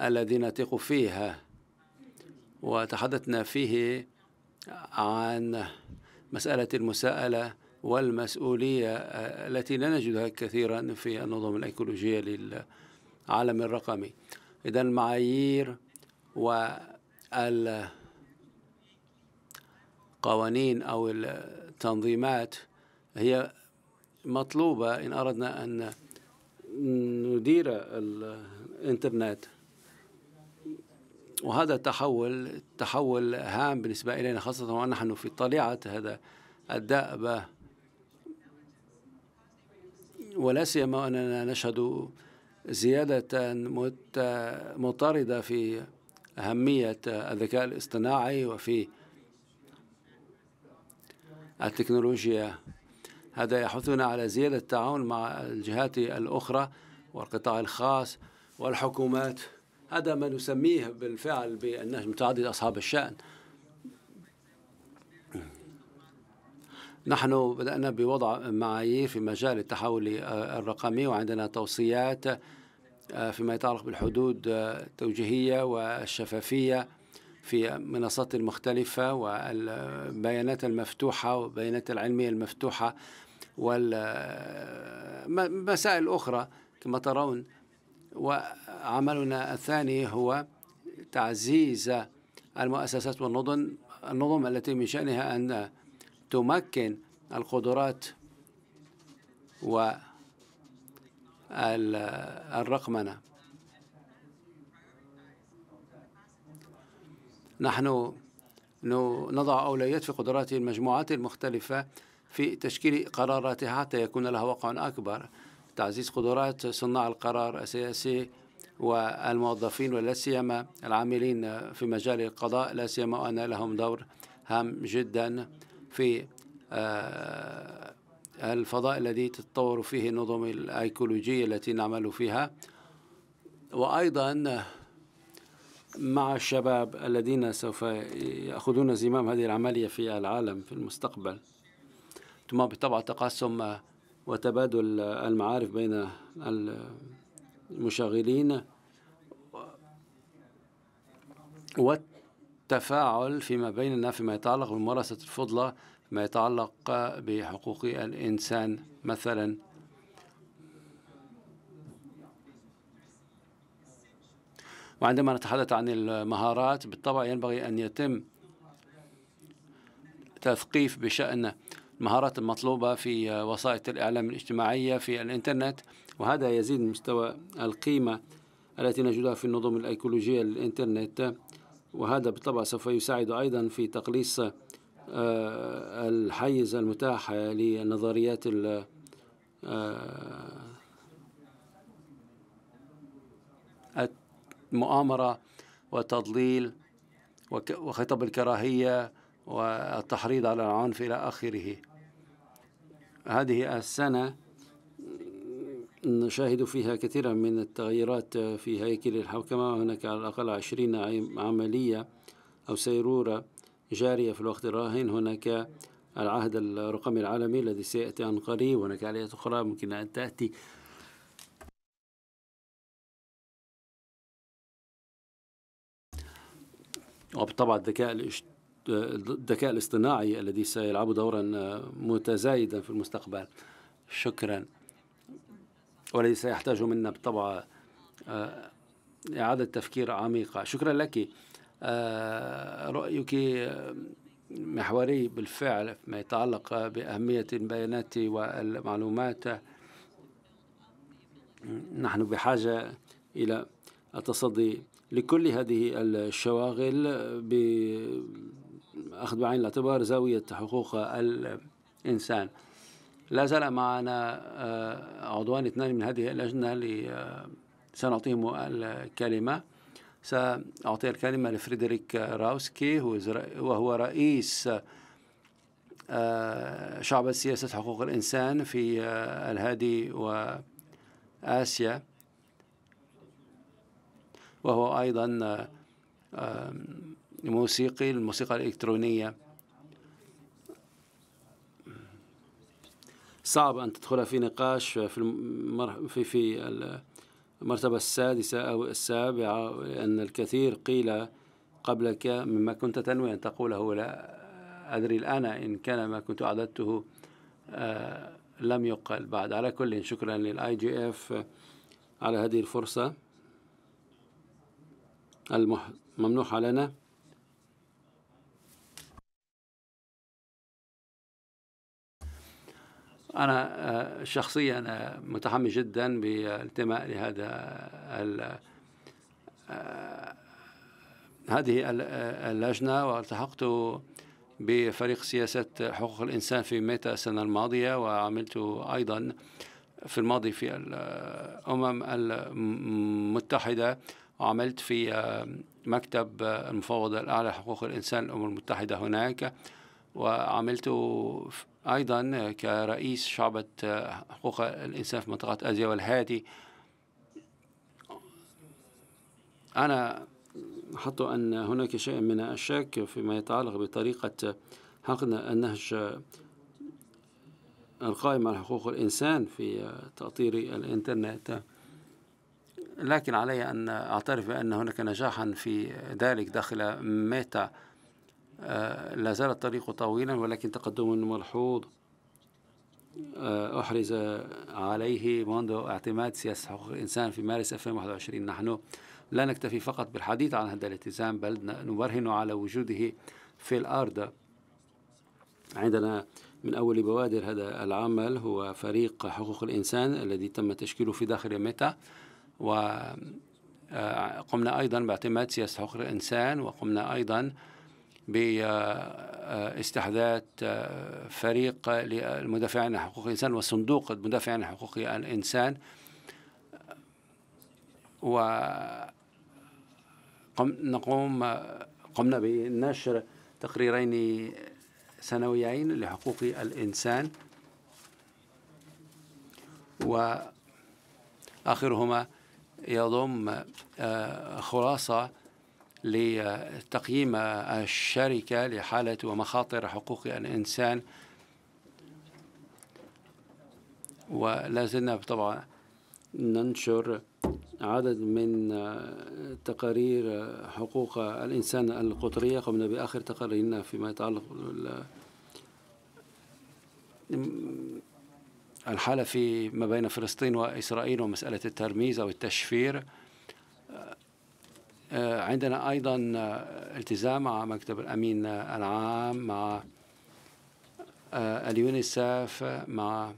الذي نثق فيه وتحدثنا فيه عن مسألة المساءلة والمسؤولية التي لا نجدها كثيرا في النظم الأيكولوجية للعالم الرقمي إذا المعايير والقوانين أو التنظيمات هي مطلوبة إن أردنا أن ندير الانترنت وهذا تحول تحول هام بالنسبة إلينا خاصة ونحن في طليعة هذا الدأبة ولا سيما أننا نشهد زيادة مطاردة في أهمية الذكاء الاصطناعي وفي التكنولوجيا هذا يحثنا على زيادة التعاون مع الجهات الأخرى والقطاع الخاص والحكومات هذا ما نسميه بالفعل بأنه متعدد أصحاب الشأن نحن بدأنا بوضع معايير في مجال التحول الرقمي وعندنا توصيات آه، فيما يتعلق بالحدود آه، التوجيهية والشفافية في منصات المختلفة والبيانات المفتوحة والبيانات العلمية المفتوحة والمسائل أخرى كما ترون وعملنا الثاني هو تعزيز المؤسسات والنظم النظم التي من شأنها أن تمكن القدرات والرقمنة نحن نضع أولويات في قدرات المجموعات المختلفة في تشكيل قراراتها حتى يكون لها وقع أكبر تعزيز قدرات صناع القرار السياسي والموظفين ولا سيما العاملين في مجال القضاء لا سيما وأن لهم دور هام جدا في آه، الفضاء الذي تتطور فيه النظم الأيكولوجية التي نعمل فيها وأيضا مع الشباب الذين سوف يأخذون زمام هذه العملية في العالم في المستقبل ثم بالطبع تقاسم وتبادل المعارف بين المشغلين والتفاعل فيما بيننا فيما يتعلق بممارسة الفضلة ما يتعلق بحقوق الإنسان مثلا وعندما نتحدث عن المهارات بالطبع ينبغي أن يتم تثقيف بشأن المهارات المطلوبة في وسائط الإعلام الاجتماعية في الإنترنت وهذا يزيد من مستوى القيمة التي نجدها في النظم الأيكولوجية للإنترنت وهذا بالطبع سوف يساعد أيضا في تقليص آه، الحيز المتاح للنظريات آه، مؤامرة وتضليل وخطب الكراهية والتحريض على العنف إلى آخره هذه السنة نشاهد فيها كثيرا من التغيرات في هيكل الحوكمة هناك على الأقل عشرين عملية أو سيرورة جارية في الوقت الراهن هناك العهد الرقمي العالمي الذي سيأتي عن قريب وهناك آليات أخرى ممكن أن تأتي وبالطبع الذكاء الذكاء الاصطناعي الذي سيلعب دورا متزايدا في المستقبل شكرا والذي سيحتاج منا بالطبع آه، إعادة تفكير عميقة شكرا لك آه، رأيك آه، محوري بالفعل ما يتعلق بأهمية البيانات والمعلومات نحن بحاجة إلى التصدي لكل هذه الشواغل بأخذ بعين الاعتبار زاوية حقوق الإنسان لا زال معنا آه، عضوان اثنان من هذه اللجنة آه، سنعطيهم الكلمة سأعطي الكلمة لفريدريك راوسكي وهو رئيس آه، شعب السياسة حقوق الإنسان في الهادي وآسيا وهو أيضا موسيقي الموسيقى الإلكترونية صعب أن تدخل في نقاش في في في المرتبة السادسة أو السابعة لأن الكثير قيل قبلك مما كنت تنوي أن تقوله لا أدري الآن إن كان ما كنت أعددته آه، لم يقل بعد على كل شكرا للآي جي إف على هذه الفرصة الممنوح علينا أنا آه، شخصيا آه، متحمس جدا بالانتماء لهذا ال آه، هذه اللجنة والتحقت بفريق سياسة حقوق الإنسان في ميتا السنة الماضية وعملت أيضا في الماضي في الأمم المتحدة وعملت في آه، مكتب آه، المفوض الأعلى لحقوق الإنسان الأمم المتحدة هناك وعملت أيضا كرئيس شعبة آه، حقوق الإنسان في منطقة آسيا والهادي أنا حط أن هناك شيء من الشك فيما يتعلق بطريقة حقن النهج القائم على حقوق الإنسان في تأطير الإنترنت لكن علي أن أعترف بأن هناك نجاحا في ذلك داخل ميتا آه، لا زال الطريق طويلا ولكن تقدم ملحوظ آه، أحرز عليه منذ اعتماد سياسة حقوق الإنسان في مارس 2021 نحن لا نكتفي فقط بالحديث عن هذا الالتزام بل نبرهن على وجوده في الأرض عندنا من أول بوادر هذا العمل هو فريق حقوق الإنسان الذي تم تشكيله في داخل ميتا وقمنا آه، أيضا باعتماد سياسة حقوق الإنسان وقمنا أيضا باستحداث آه، آه، فريق للمدافعين عن حقوق الإنسان وصندوق المدافعين عن حقوق الإنسان ونقوم قمنا بنشر تقريرين سنويين لحقوق الإنسان وآخرهما يضم آه، خلاصة لتقييم آه، الشركة لحالة ومخاطر حقوق الإنسان ولازلنا طبعا ننشر عدد من آه، تقارير حقوق الإنسان القطرية قمنا بآخر تقاريرنا فيما يتعلق الحالة في ما بين فلسطين وإسرائيل ومسألة الترميز أو التشفير آه، عندنا أيضا آه، التزام مع مكتب الأمين العام مع آه، اليونيسف مع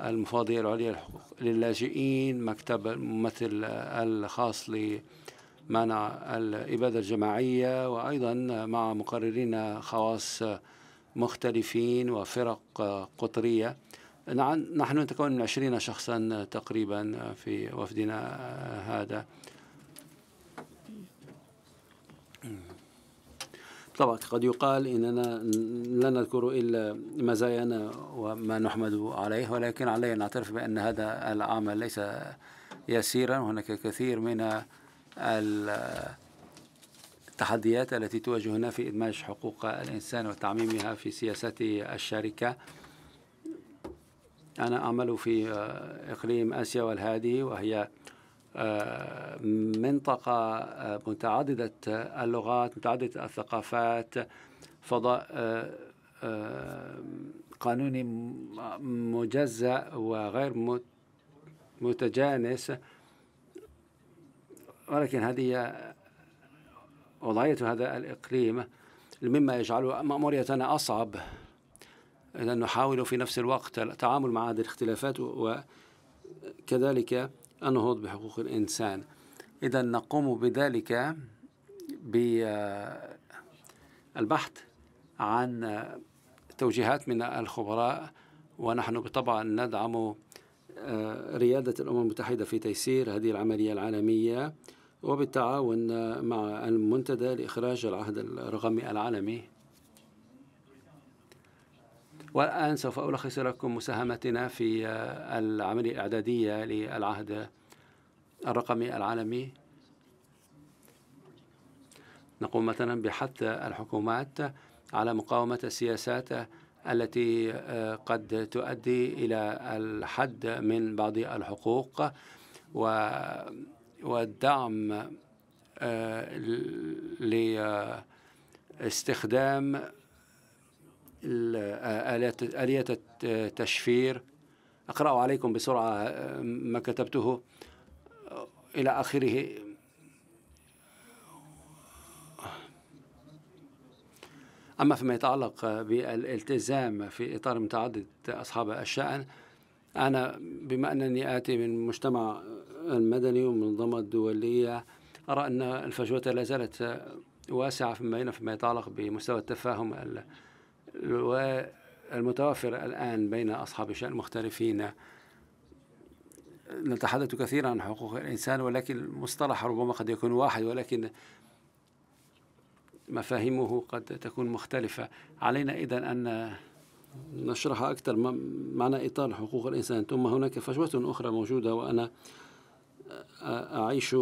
المفوضية العليا للحقوق للاجئين مكتب الممثل الخاص لمنع الإبادة الجماعية وأيضا مع مقررين خواص مختلفين وفرق قطرية نعم، نحن نتكون من عشرين شخصا آه، تقريبا آه، في وفدنا آه، هذا طبعا قد يقال اننا لا نذكر الا مزايانا وما نحمد عليه ولكن علينا ان نعترف بان هذا العمل ليس يسيرا هناك كثير من التحديات التي تواجهنا في ادماج حقوق الانسان وتعميمها في سياسات الشركه أنا أعمل في آه، إقليم آسيا والهادي وهي آه، منطقة آه، متعددة اللغات متعددة الثقافات فضاء قانوني مجزأ وغير متجانس ولكن هذه وضعية هذا الإقليم مما يجعل مأموريتنا أصعب إذا نحاول في نفس الوقت التعامل مع هذه الاختلافات وكذلك النهوض بحقوق الإنسان إذا نقوم بذلك بالبحث عن توجيهات من الخبراء ونحن بالطبع ندعم آه، ريادة الأمم المتحدة في تيسير هذه العملية العالمية وبالتعاون مع المنتدى لإخراج العهد الرقمي العالمي والآن سوف ألخص لكم مساهمتنا في آه، العملية الإعدادية للعهد الرقمي العالمي نقوم مثلا بحث الحكومات على مقاومة السياسات التي آه، قد تؤدي إلى الحد من بعض الحقوق والدعم آه، لاستخدام آلات آلية التشفير أقرأ عليكم بسرعة ما كتبته إلى آخره أما فيما يتعلق بالالتزام في إطار متعدد أصحاب الشأن أنا بما أنني آتي من مجتمع المدني ومنظمة دولية أرى أن الفجوة لا زالت واسعة فيما بين فيما يتعلق بمستوى التفاهم والمتوافر الآن بين أصحاب الشأن المختلفين نتحدث كثيرا عن حقوق الإنسان ولكن المصطلح ربما قد يكون واحد ولكن مفاهيمه قد تكون مختلفة علينا إذا أن نشرح أكثر معنى إطار حقوق الإنسان ثم هناك فجوة أخرى موجودة وأنا أعيش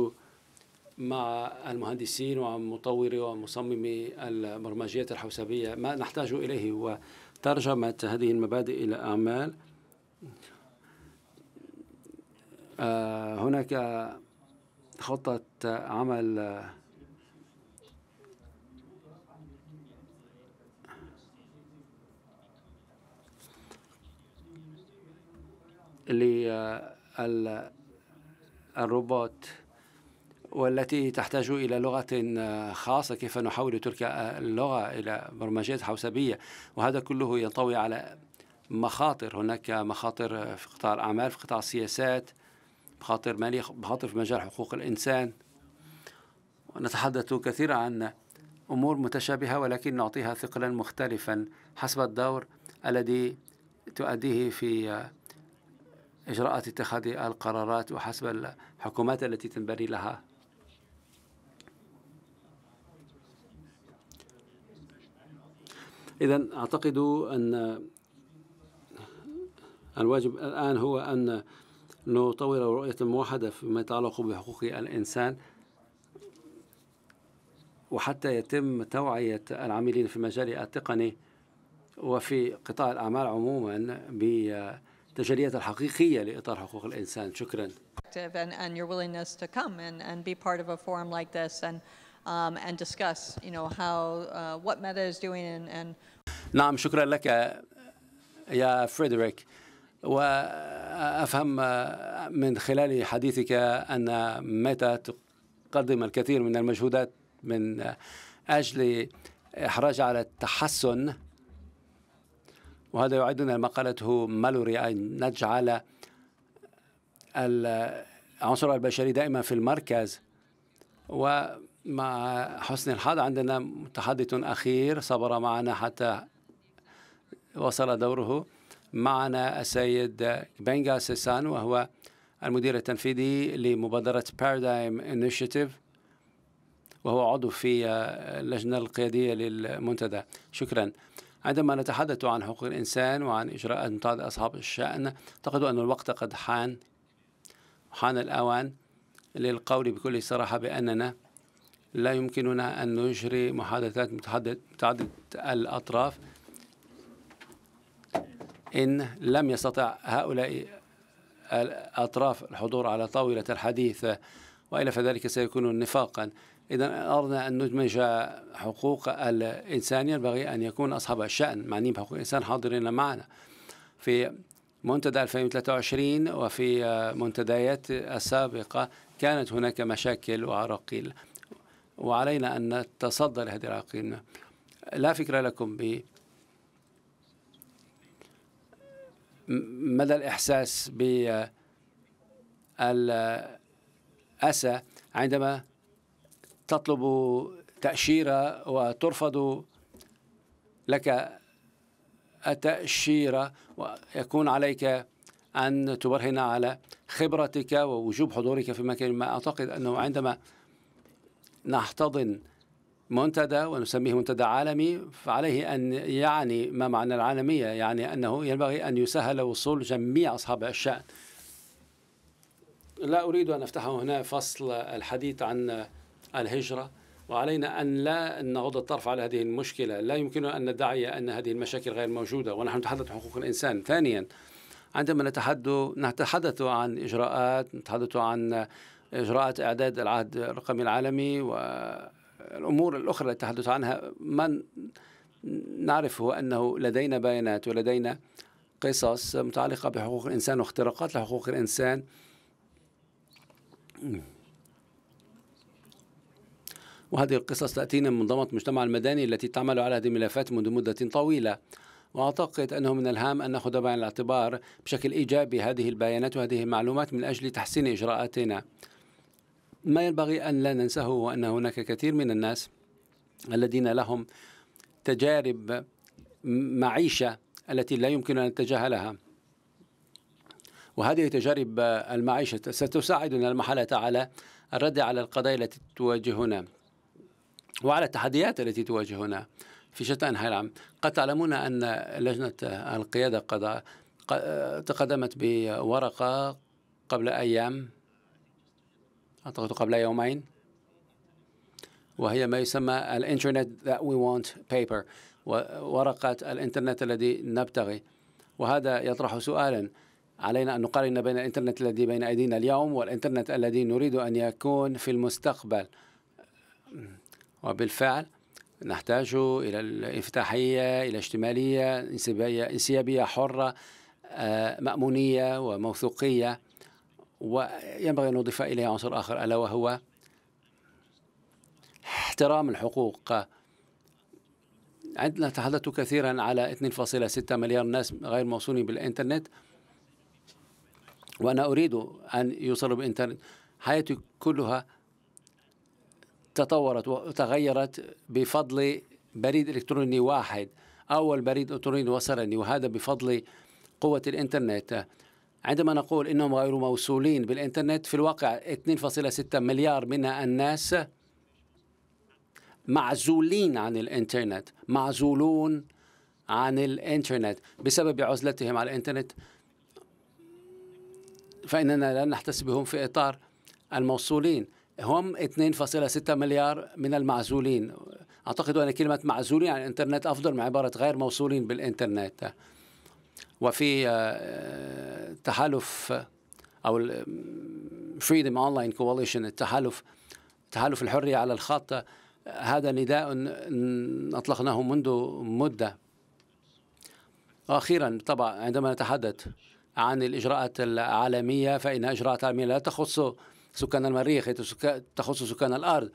مع المهندسين ومطوري ومصممي البرمجيات الحوسبية ما نحتاج إليه هو ترجمة هذه المبادئ إلى أعمال آه، هناك خطة عمل للروبوت والتي تحتاج إلى لغة آه، خاصة كيف نحول تلك آه، اللغة إلى برمجيات حوسبية وهذا كله ينطوي على مخاطر هناك مخاطر في قطاع الأعمال في قطاع السياسات مخاطر مالية مخاطر في مجال حقوق الإنسان نتحدث كثيرا عن أمور متشابهة ولكن نعطيها ثقلا مختلفا حسب الدور الذي تؤديه في آه، إجراءات اتخاذ القرارات وحسب الحكومات التي تنبني لها إذا أعتقد أن الواجب الآن هو أن نطور رؤية موحدة فيما يتعلق بحقوق الإنسان وحتى يتم توعية العاملين في المجال التقني وفي قطاع الأعمال عموما بالتجليات الحقيقية لإطار حقوق الإنسان شكرا and, and your willingness to come and, and be part of a forum like this and, um, and discuss you know, how, uh, what Meta is doing and, and نعم شكرا لك يا فريدريك وافهم من خلال حديثك ان ميتا تقدم الكثير من المجهودات من اجل احراج على التحسن وهذا يعدنا ما قالته مالوري ان نجعل العنصر البشري دائما في المركز و مع حسن الحظ عندنا متحدث أخير صبر معنا حتى وصل دوره معنا السيد بنغا سيسان وهو المدير التنفيذي لمبادرة Paradigm Initiative وهو عضو في اللجنة القيادية للمنتدى شكرا عندما نتحدث عن حقوق الإنسان وعن إجراءات متعددة أصحاب الشأن أعتقد أن الوقت قد حان حان الأوان للقول بكل صراحة بأننا لا يمكننا أن نجري محادثات متعددة الأطراف إن لم يستطع هؤلاء الأطراف الحضور على طاولة الحديث وإلا فذلك سيكون نفاقا إذا أردنا أن ندمج حقوق الإنسان ينبغي أن يكون أصحاب الشأن معنيين بحقوق الإنسان حاضرين معنا في منتدى 2023 وفي منتديات السابقة كانت هناك مشاكل وعراقيل وعلينا أن نتصدى لهذه العقيدة لا فكرة لكم ب مدى الإحساس بالأسى عندما تطلب تأشيرة وترفض لك التأشيرة ويكون عليك أن تبرهن على خبرتك ووجوب حضورك في مكان ما أعتقد أنه عندما نحتضن منتدى ونسميه منتدى عالمي فعليه أن يعني ما معنى العالمية يعني أنه ينبغي أن يسهل وصول جميع أصحاب الشأن لا أريد أن أفتح هنا فصل الحديث عن الهجرة وعلينا أن لا نغض الطرف على هذه المشكلة لا يمكن أن ندعي أن هذه المشاكل غير موجودة ونحن نتحدث عن حقوق الإنسان ثانيا عندما نتحدث نتحدث عن إجراءات نتحدث عن إجراءات إعداد العهد الرقمي العالمي والأمور الأخرى التي تحدث عنها ما نعرف هو أنه لدينا بيانات ولدينا قصص متعلقة بحقوق الإنسان واختراقات لحقوق الإنسان وهذه القصص تأتينا من منظمة المجتمع المدني التي تعمل على هذه الملفات منذ مدة طويلة وأعتقد أنه من الهام أن نأخذ بعين الاعتبار بشكل إيجابي هذه البيانات وهذه المعلومات من أجل تحسين إجراءاتنا ما ينبغي أن لا ننساه هو أن هناك كثير من الناس الذين لهم تجارب معيشة التي لا يمكن أن نتجاهلها وهذه تجارب المعيشة ستساعدنا المحله على الرد على القضايا التي تواجهنا وعلى التحديات التي تواجهنا في شتى أنحاء العام قد تعلمون أن لجنة القيادة قد تقدمت بورقة قبل أيام أعتقد قبل يومين وهي ما يسمى الانترنت that we want paper ورقة الانترنت الذي نبتغي وهذا يطرح سؤالا علينا أن نقارن بين الانترنت الذي بين أيدينا اليوم والانترنت الذي نريد أن يكون في المستقبل وبالفعل نحتاج إلى الانفتاحية إلى اجتمالية انسيابية حرة آه، مأمونية وموثوقية وينبغي أن نضيف إليه عنصر آخر ألا وهو احترام الحقوق عندنا تحدثت كثيرا على 2.6 مليار ناس غير موصولين بالإنترنت وأنا أريد أن يوصلوا بالإنترنت حياتي كلها تطورت وتغيرت بفضل بريد إلكتروني واحد أول بريد إلكتروني وصلني وهذا بفضل قوة الإنترنت عندما نقول انهم غير موصولين بالانترنت في الواقع 2.6 مليار من الناس معزولين عن الانترنت معزولون عن الانترنت بسبب عزلتهم على الانترنت فاننا لا نحتسبهم في اطار الموصولين هم 2.6 مليار من المعزولين اعتقد ان كلمه معزولين عن الانترنت افضل من عباره غير موصولين بالانترنت وفي آه، تحالف او فريدم اونلاين كواليشن التحالف تحالف الحريه على الخط هذا نداء اطلقناه منذ مده واخيرا طبعا عندما نتحدث عن الاجراءات العالميه فان اجراءات عالميه لا تخص سكان المريخ تخص سكان الارض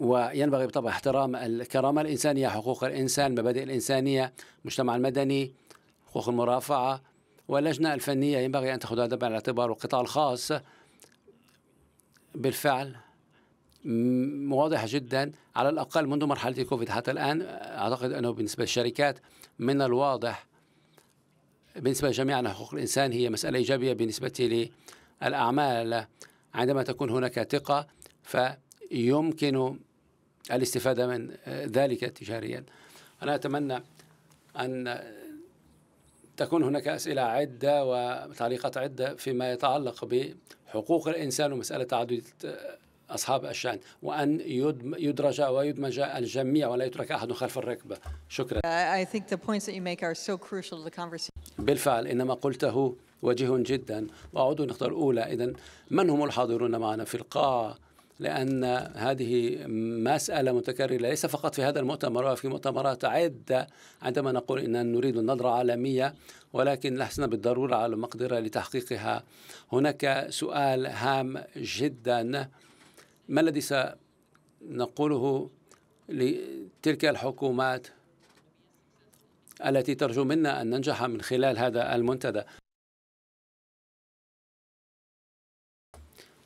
وينبغي بالطبع احترام الكرامة الإنسانية حقوق الإنسان مبادئ الإنسانية المجتمع المدني حقوق المرافعة واللجنة الفنية ينبغي أن تأخذ هذا بعين الاعتبار والقطاع الخاص بالفعل واضح جدا على الأقل منذ مرحلة كوفيد حتى الآن أعتقد أنه بالنسبة للشركات من الواضح بالنسبة لجميع حقوق الإنسان هي مسألة إيجابية بالنسبة للأعمال عندما تكون هناك ثقة ف يمكن الاستفادة من ذلك تجاريا أنا أتمنى أن تكون هناك أسئلة عدة وتعليقات عدة فيما يتعلق بحقوق الإنسان ومسألة تعدد أصحاب الشأن وأن يدرج ويدمج الجميع ولا يترك أحد خلف الركبة شكرا بالفعل إن ما قلته وجيه جدا وأعود النقطة الأولى إذا من هم الحاضرون معنا في القاعة لأن هذه مسألة متكررة ليس فقط في هذا المؤتمر وفي مؤتمرات عدة عندما نقول إننا نريد نظرة عالمية ولكن لسنا بالضرورة على مقدرة لتحقيقها هناك سؤال هام جدا ما الذي سنقوله لتلك الحكومات التي ترجو منا أن ننجح من خلال هذا المنتدى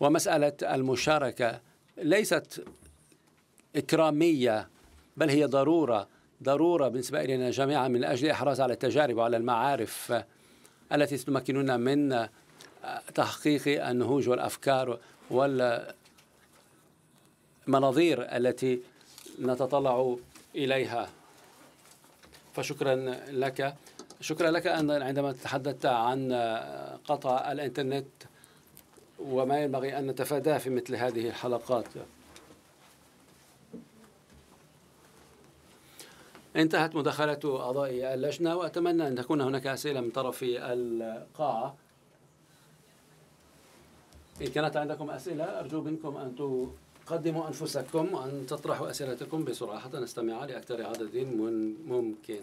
ومسألة المشاركة ليست إكرامية بل هي ضرورة ضرورة بالنسبة إلينا جميعا من أجل إحراز على التجارب وعلى المعارف التي تمكننا من تحقيق النهوج والأفكار والمناظير التي نتطلع إليها فشكرا لك شكرا لك أن عندما تحدثت عن قطع الإنترنت وما ينبغي أن نتفاداه في مثل هذه الحلقات انتهت مداخلة أعضاء اللجنة وأتمنى أن تكون هناك أسئلة من طرف القاعة إن كانت عندكم أسئلة أرجو منكم أن تقدموا أنفسكم وأن تطرحوا أسئلتكم بسرعة حتى نستمع لأكثر عدد ممكن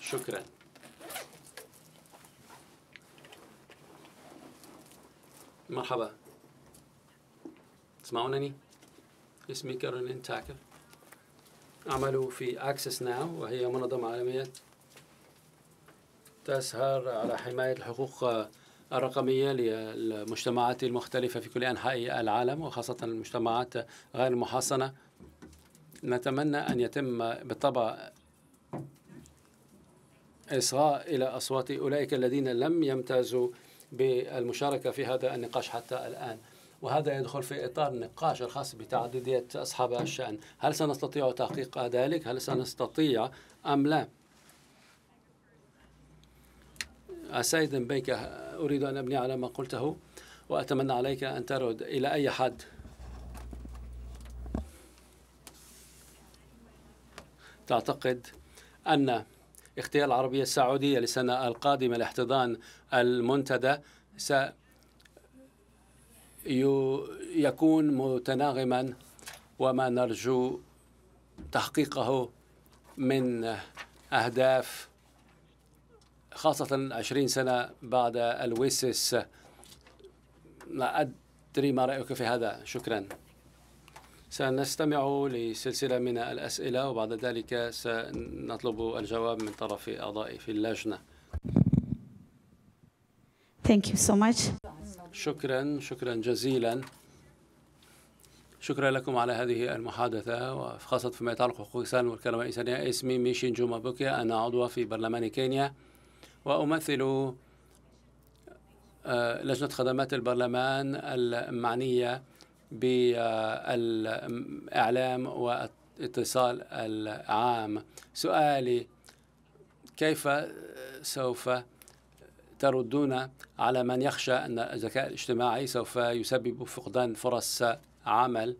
شكراً مرحبا تسمعونني اسمي كارولين تاكر أعمل في أكسس ناو وهي منظمة عالمية تسهر على حماية الحقوق الرقمية للمجتمعات المختلفة في كل أنحاء العالم وخاصة المجتمعات غير المحصنة نتمنى أن يتم بالطبع إصغاء إلى أصوات أولئك الذين لم يمتازوا بالمشاركه في هذا النقاش حتى الان وهذا يدخل في اطار النقاش الخاص بتعدديه اصحاب الشان، هل سنستطيع تحقيق ذلك؟ هل سنستطيع ام لا؟ السيد بيك أريد أن أبني على ما قلته وأتمنى عليك أن ترد إلى أي حد تعتقد أن اختيار العربية السعودية للسنة القادمة لاحتضان المنتدى سيكون متناغما وما نرجو تحقيقه من أهداف خاصة 20 سنة بعد الويسس لا أدري ما رأيك في هذا شكرا سنستمع لسلسلة من الأسئلة وبعد ذلك سنطلب الجواب من طرف أعضاء في اللجنة Thank you so much. شكرا شكرا جزيلا شكرا لكم على هذه المحادثة وخاصة فيما يتعلق بحقوق الإنسان والكرامة الإنسانية اسمي ميشين جوما بوكيا أنا عضو في برلمان كينيا وأمثل آه، لجنة خدمات البرلمان المعنية بالإعلام والاتصال العام سؤالي كيف سوف تردون على من يخشى أن الذكاء الاجتماعي سوف يسبب فقدان فرص عمل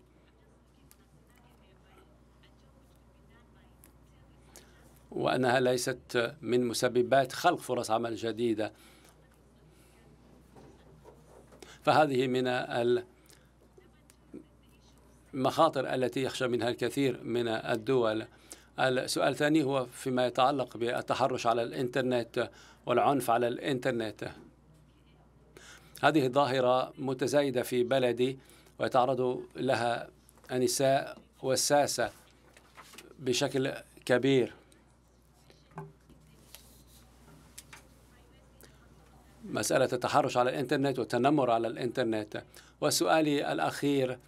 وأنها ليست من مسببات خلق فرص عمل جديدة فهذه من المخاطر التي يخشى منها الكثير من الدول السؤال الثاني هو فيما يتعلق بالتحرش على الإنترنت والعنف على الإنترنت هذه الظاهرة متزايدة في بلدي ويتعرض لها النساء والساسة بشكل كبير مسألة التحرش على الإنترنت والتنمر على الإنترنت وسؤالي الأخير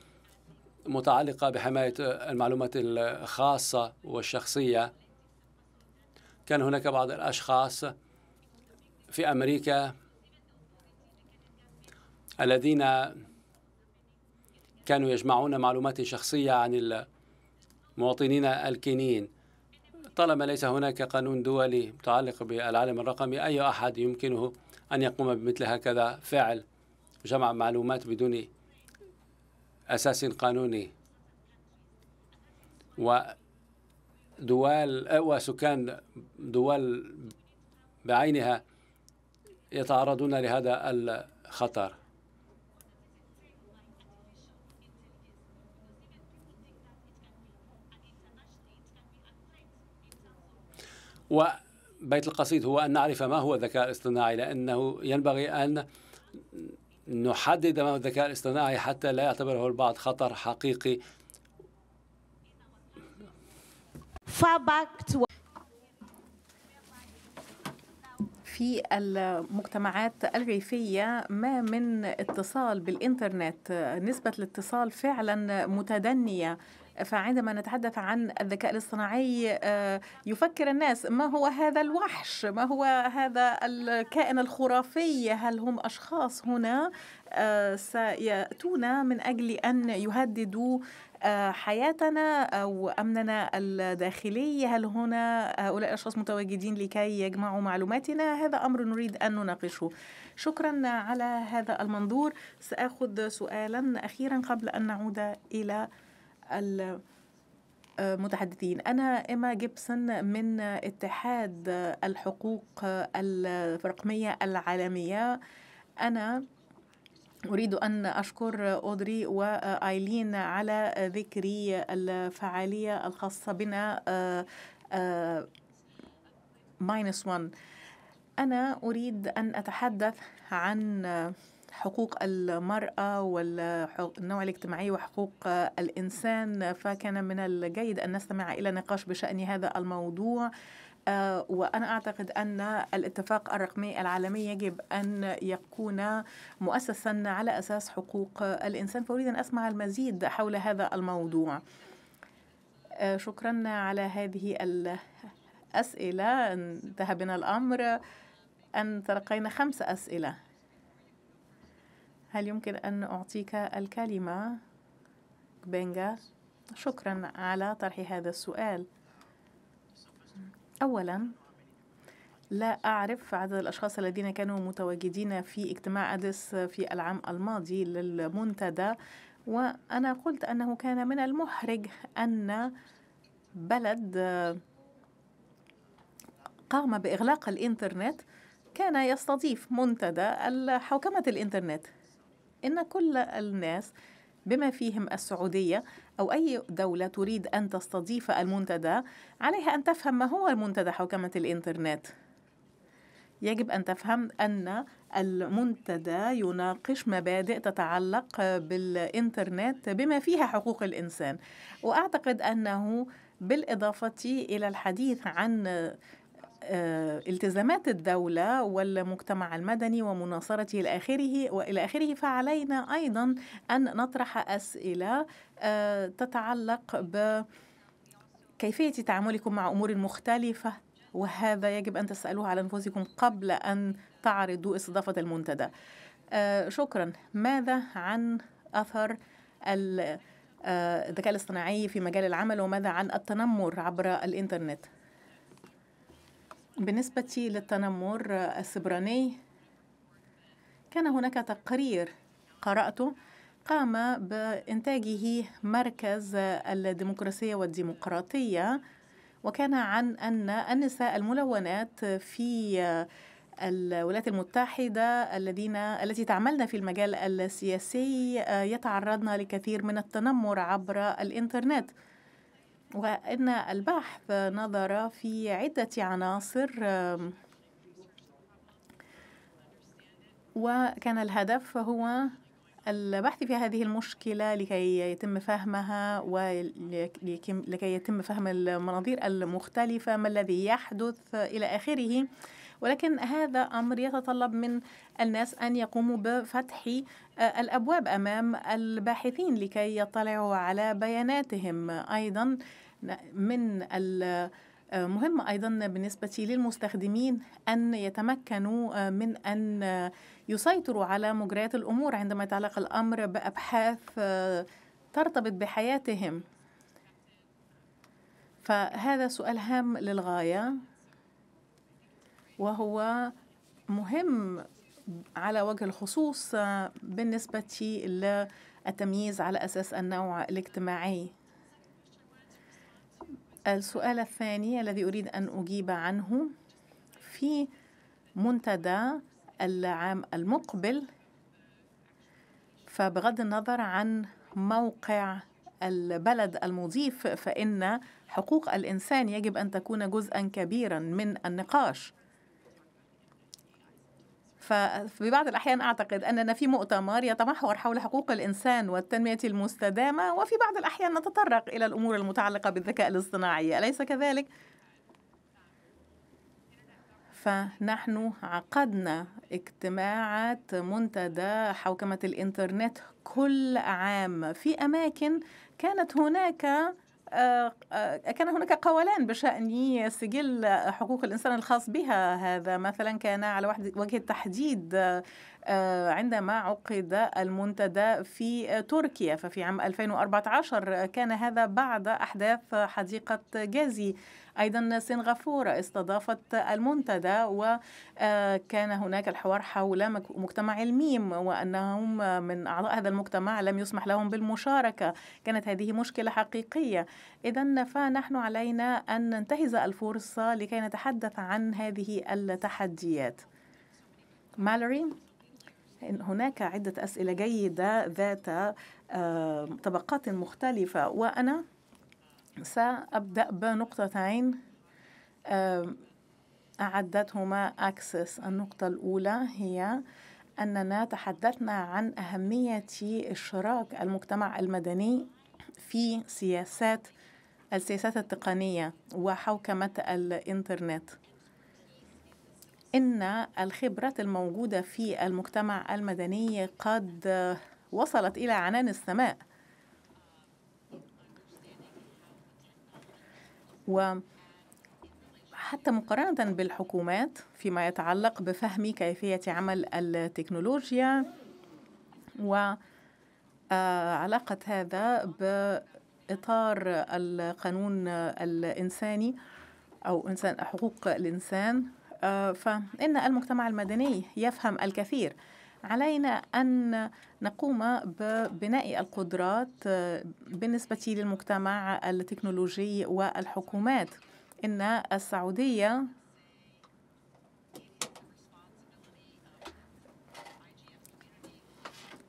متعلقة بحماية المعلومات الخاصة والشخصية كان هناك بعض الأشخاص في أمريكا الذين كانوا يجمعون معلومات شخصية عن المواطنين الكينيين طالما ليس هناك قانون دولي متعلق بالعالم الرقمي أي أحد يمكنه أن يقوم بمثل هكذا فعل جمع معلومات بدون أساس قانوني ودول وسكان دول بعينها يتعرضون لهذا الخطر وبيت القصيد هو أن نعرف ما هو الذكاء الاصطناعي لأنه ينبغي أن نحدد امام الذكاء الاصطناعي حتى لا يعتبره البعض خطر حقيقي في المجتمعات الريفية ما من اتصال بالإنترنت نسبة الاتصال فعلا متدنية فعندما نتحدث عن الذكاء الاصطناعي آه، يفكر الناس ما هو هذا الوحش ما هو هذا الكائن الخرافي هل هم أشخاص هنا آه، سيأتون من أجل أن يهددوا آه، حياتنا أو أمننا الداخلي هل هنا هؤلاء الأشخاص متواجدين لكي يجمعوا معلوماتنا هذا أمر نريد أن نناقشه شكرا على هذا المنظور سأخذ سؤالا أخيرا قبل أن نعود إلى المتحدثين أنا إيما جيبسون من اتحاد الحقوق الرقمية العالمية أنا أريد أن أشكر أودري وآيلين على ذكري الفعالية الخاصة بنا آه، آه، ماينس 1 أنا أريد أن أتحدث عن حقوق المرأة والنوع الاجتماعي وحقوق الإنسان فكان من الجيد أن نستمع إلى نقاش بشأن هذا الموضوع آه، وأنا أعتقد أن الاتفاق الرقمي العالمي يجب أن يكون مؤسسا على أساس حقوق الإنسان فأريد أن أسمع المزيد حول هذا الموضوع آه، شكرا على هذه الأسئلة انتهى بنا الأمر أن تلقينا خمس أسئلة هل يمكن أن أعطيك الكلمة بنجا شكرا على طرح هذا السؤال أولا لا أعرف عدد الأشخاص الذين كانوا متواجدين في اجتماع أديس في العام الماضي للمنتدى وأنا قلت أنه كان من المحرج أن بلد قام بإغلاق الإنترنت كان يستضيف منتدى حوكمة الإنترنت إن كل الناس بما فيهم السعودية أو أي دولة تريد أن تستضيف المنتدى عليها أن تفهم ما هو المنتدى حوكمة الإنترنت يجب أن تفهم أن المنتدى يناقش مبادئ تتعلق بالإنترنت بما فيها حقوق الإنسان وأعتقد أنه بالإضافة إلى الحديث عن آه، التزامات الدولة والمجتمع المدني ومناصرته إلى آخره وإلى آخره فعلينا أيضا أن نطرح أسئلة آه، تتعلق بكيفية تعاملكم مع أمور مختلفة وهذا يجب أن تسألوه على أنفسكم قبل أن تعرضوا استضافة المنتدى آه، شكرا ماذا عن أثر الذكاء الاصطناعي في مجال العمل وماذا عن التنمر عبر الإنترنت بالنسبة للتنمر السبراني كان هناك تقرير قرأته قام بإنتاجه مركز الديمقراطية والديمقراطية وكان عن أن النساء الملونات في الولايات المتحدة الذين التي تعملن في المجال السياسي يتعرضن لكثير من التنمر عبر الإنترنت وأن البحث نظر في عدة عناصر وكان الهدف هو البحث في هذه المشكلة لكي يتم فهمها ولكي يتم فهم المناظير المختلفة ما الذي يحدث إلى آخره ولكن هذا أمر يتطلب من الناس أن يقوموا بفتح آه، الأبواب أمام الباحثين لكي يطلعوا على بياناتهم أيضا من المهم آه، أيضا بالنسبة للمستخدمين أن يتمكنوا آه، من أن يسيطروا على مجريات الأمور عندما يتعلق الأمر بأبحاث آه، ترتبط بحياتهم فهذا سؤال هام للغاية وهو مهم على وجه الخصوص بالنسبة للتمييز على أساس النوع الاجتماعي السؤال الثاني الذي أريد أن أجيب عنه في منتدى العام المقبل فبغض النظر عن موقع البلد المضيف فإن حقوق الإنسان يجب أن تكون جزءا كبيرا من النقاش ففي بعض الأحيان أعتقد أننا في مؤتمر يتمحور حول حقوق الإنسان والتنمية المستدامة وفي بعض الأحيان نتطرق إلى الأمور المتعلقة بالذكاء الاصطناعي أليس كذلك؟ فنحن عقدنا اجتماعات منتدى حوكمة الإنترنت كل عام في أماكن كانت هناك آه، آه، كان هناك قولان بشأن سجل حقوق الإنسان الخاص بها هذا مثلا كان على وجه التحديد آه، عندما عقد المنتدى في تركيا ففي عام 2014 كان هذا بعد أحداث حديقة جازي أيضا سنغافورة استضافت المنتدى وكان هناك الحوار حول مجتمع الميم وأنهم من أعضاء هذا المجتمع لم يسمح لهم بالمشاركة كانت هذه مشكلة حقيقية إذا فنحن علينا أن ننتهز الفرصة لكي نتحدث عن هذه التحديات مالوري هناك عدة أسئلة جيدة ذات آه، طبقات مختلفة وأنا سأبدأ بنقطتين أعدتهما أكسس النقطة الأولى هي أننا تحدثنا عن أهمية إشراك المجتمع المدني في سياسات السياسات التقنية وحوكمة الإنترنت إن الخبرات الموجودة في المجتمع المدني قد وصلت إلى عنان السماء وحتى مقارنة بالحكومات فيما يتعلق بفهم كيفية عمل التكنولوجيا وعلاقة هذا بإطار القانون الإنساني أو إنسان حقوق الإنسان فإن المجتمع المدني يفهم الكثير علينا أن نقوم ببناء القدرات آه، بالنسبة للمجتمع التكنولوجي والحكومات إن السعودية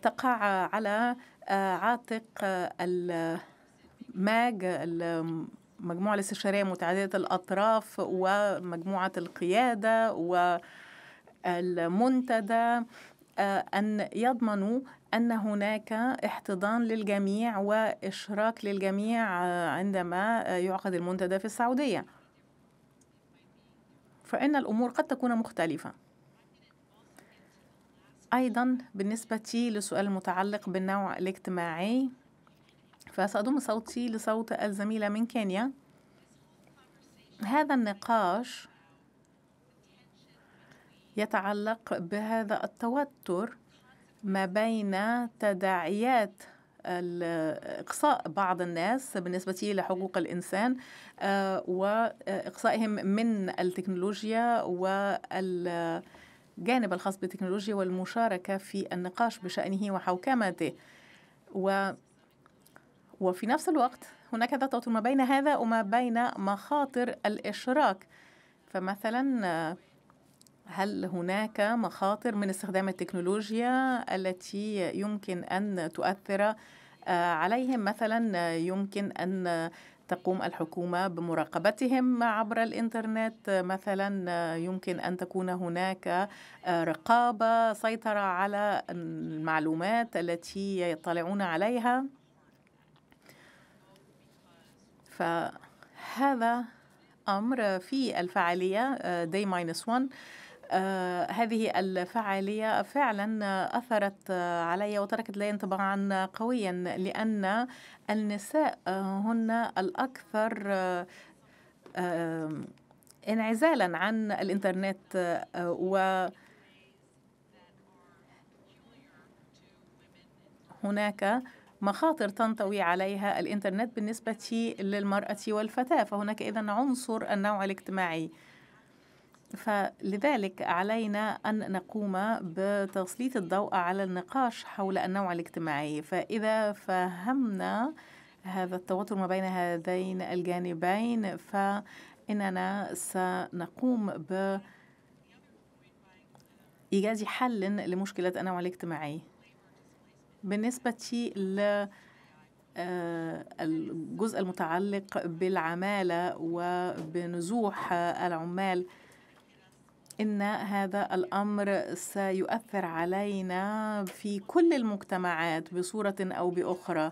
تقع على آه، عاتق آه، الماج المجموعة الاستشارية متعددة الأطراف ومجموعة القيادة والمنتدى أن يضمنوا أن هناك احتضان للجميع وإشراك للجميع آه، عندما آه، يعقد المنتدى في السعودية فإن الأمور قد تكون مختلفة أيضا بالنسبة للسؤال المتعلق بالنوع الاجتماعي فسأضم صوتي لصوت الزميلة من كينيا هذا النقاش يتعلق بهذا التوتر ما بين تداعيات إقصاء بعض الناس بالنسبة لحقوق الإنسان آه، وإقصائهم من التكنولوجيا والجانب الخاص بالتكنولوجيا والمشاركة في النقاش بشأنه وحوكمته و وفي نفس الوقت هناك التوتر ما بين هذا وما بين مخاطر الإشراك فمثلا آه، هل هناك مخاطر من استخدام التكنولوجيا التي يمكن أن تؤثر آه، عليهم مثلا يمكن أن تقوم الحكومة بمراقبتهم عبر الإنترنت مثلا يمكن أن تكون هناك آه، رقابة سيطرة على المعلومات التي يطلعون عليها فهذا أمر في الفعالية آه، day-1 آه، هذه الفعالية فعلا أثرت علي وتركت لي انطباعا قويا لأن النساء هن الأكثر آه، انعزالا عن الإنترنت و هناك مخاطر تنطوي عليها الإنترنت بالنسبة للمرأة والفتاة فهناك إذا عنصر النوع الاجتماعي فلذلك علينا أن نقوم بتسليط الضوء على النقاش حول النوع الاجتماعي فإذا فهمنا هذا التوتر ما بين هذين الجانبين فإننا سنقوم ب إيجاد حل لمشكلة النوع الاجتماعي بالنسبة للجزء آه، الجزء المتعلق بالعمالة وبنزوح العمال ان هذا الامر سيؤثر علينا في كل المجتمعات بصوره او باخرى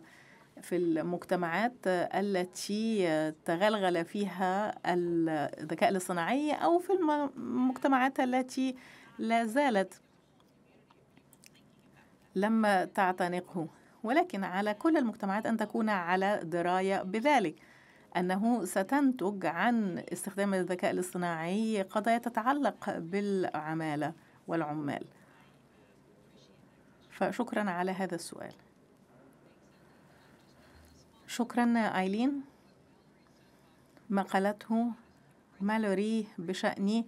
في المجتمعات التي تغلغل فيها الذكاء الاصطناعي او في المجتمعات التي لا زالت لم تعتنقه ولكن على كل المجتمعات ان تكون على درايه بذلك أنه ستنتج عن استخدام الذكاء الاصطناعي قضايا تتعلق بالعمالة والعمال فشكرا على هذا السؤال شكرا آيلين ما قالته مالوري بشأن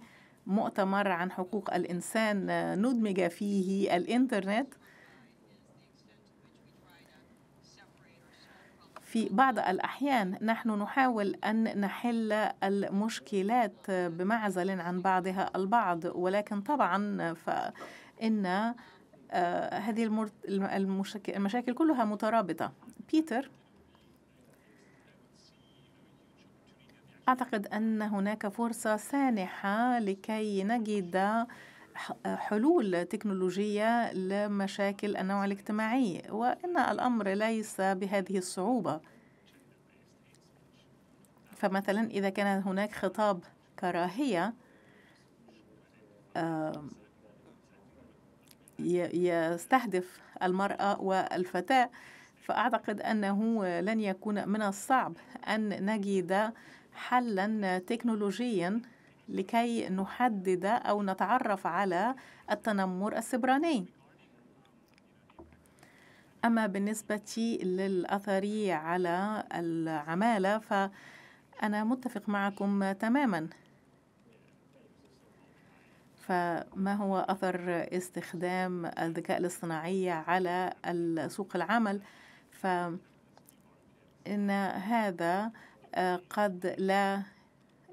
مؤتمر عن حقوق الإنسان ندمج فيه الإنترنت في بعض الأحيان نحن نحاول أن نحل المشكلات بمعزل عن بعضها البعض ولكن طبعا فإن آه، هذه المشاكل كلها مترابطة بيتر أعتقد أن هناك فرصة سانحة لكي نجد حلول تكنولوجية لمشاكل النوع الاجتماعي وإن الأمر ليس بهذه الصعوبة فمثلا إذا كان هناك خطاب كراهية يستهدف المرأة والفتاة فأعتقد أنه لن يكون من الصعب أن نجد حلا تكنولوجيا لكي نحدد أو نتعرف على التنمر السبراني أما بالنسبة للأثر على العمالة فأنا متفق معكم تماما فما هو أثر استخدام الذكاء الاصطناعي على سوق العمل فإن هذا آه، قد لا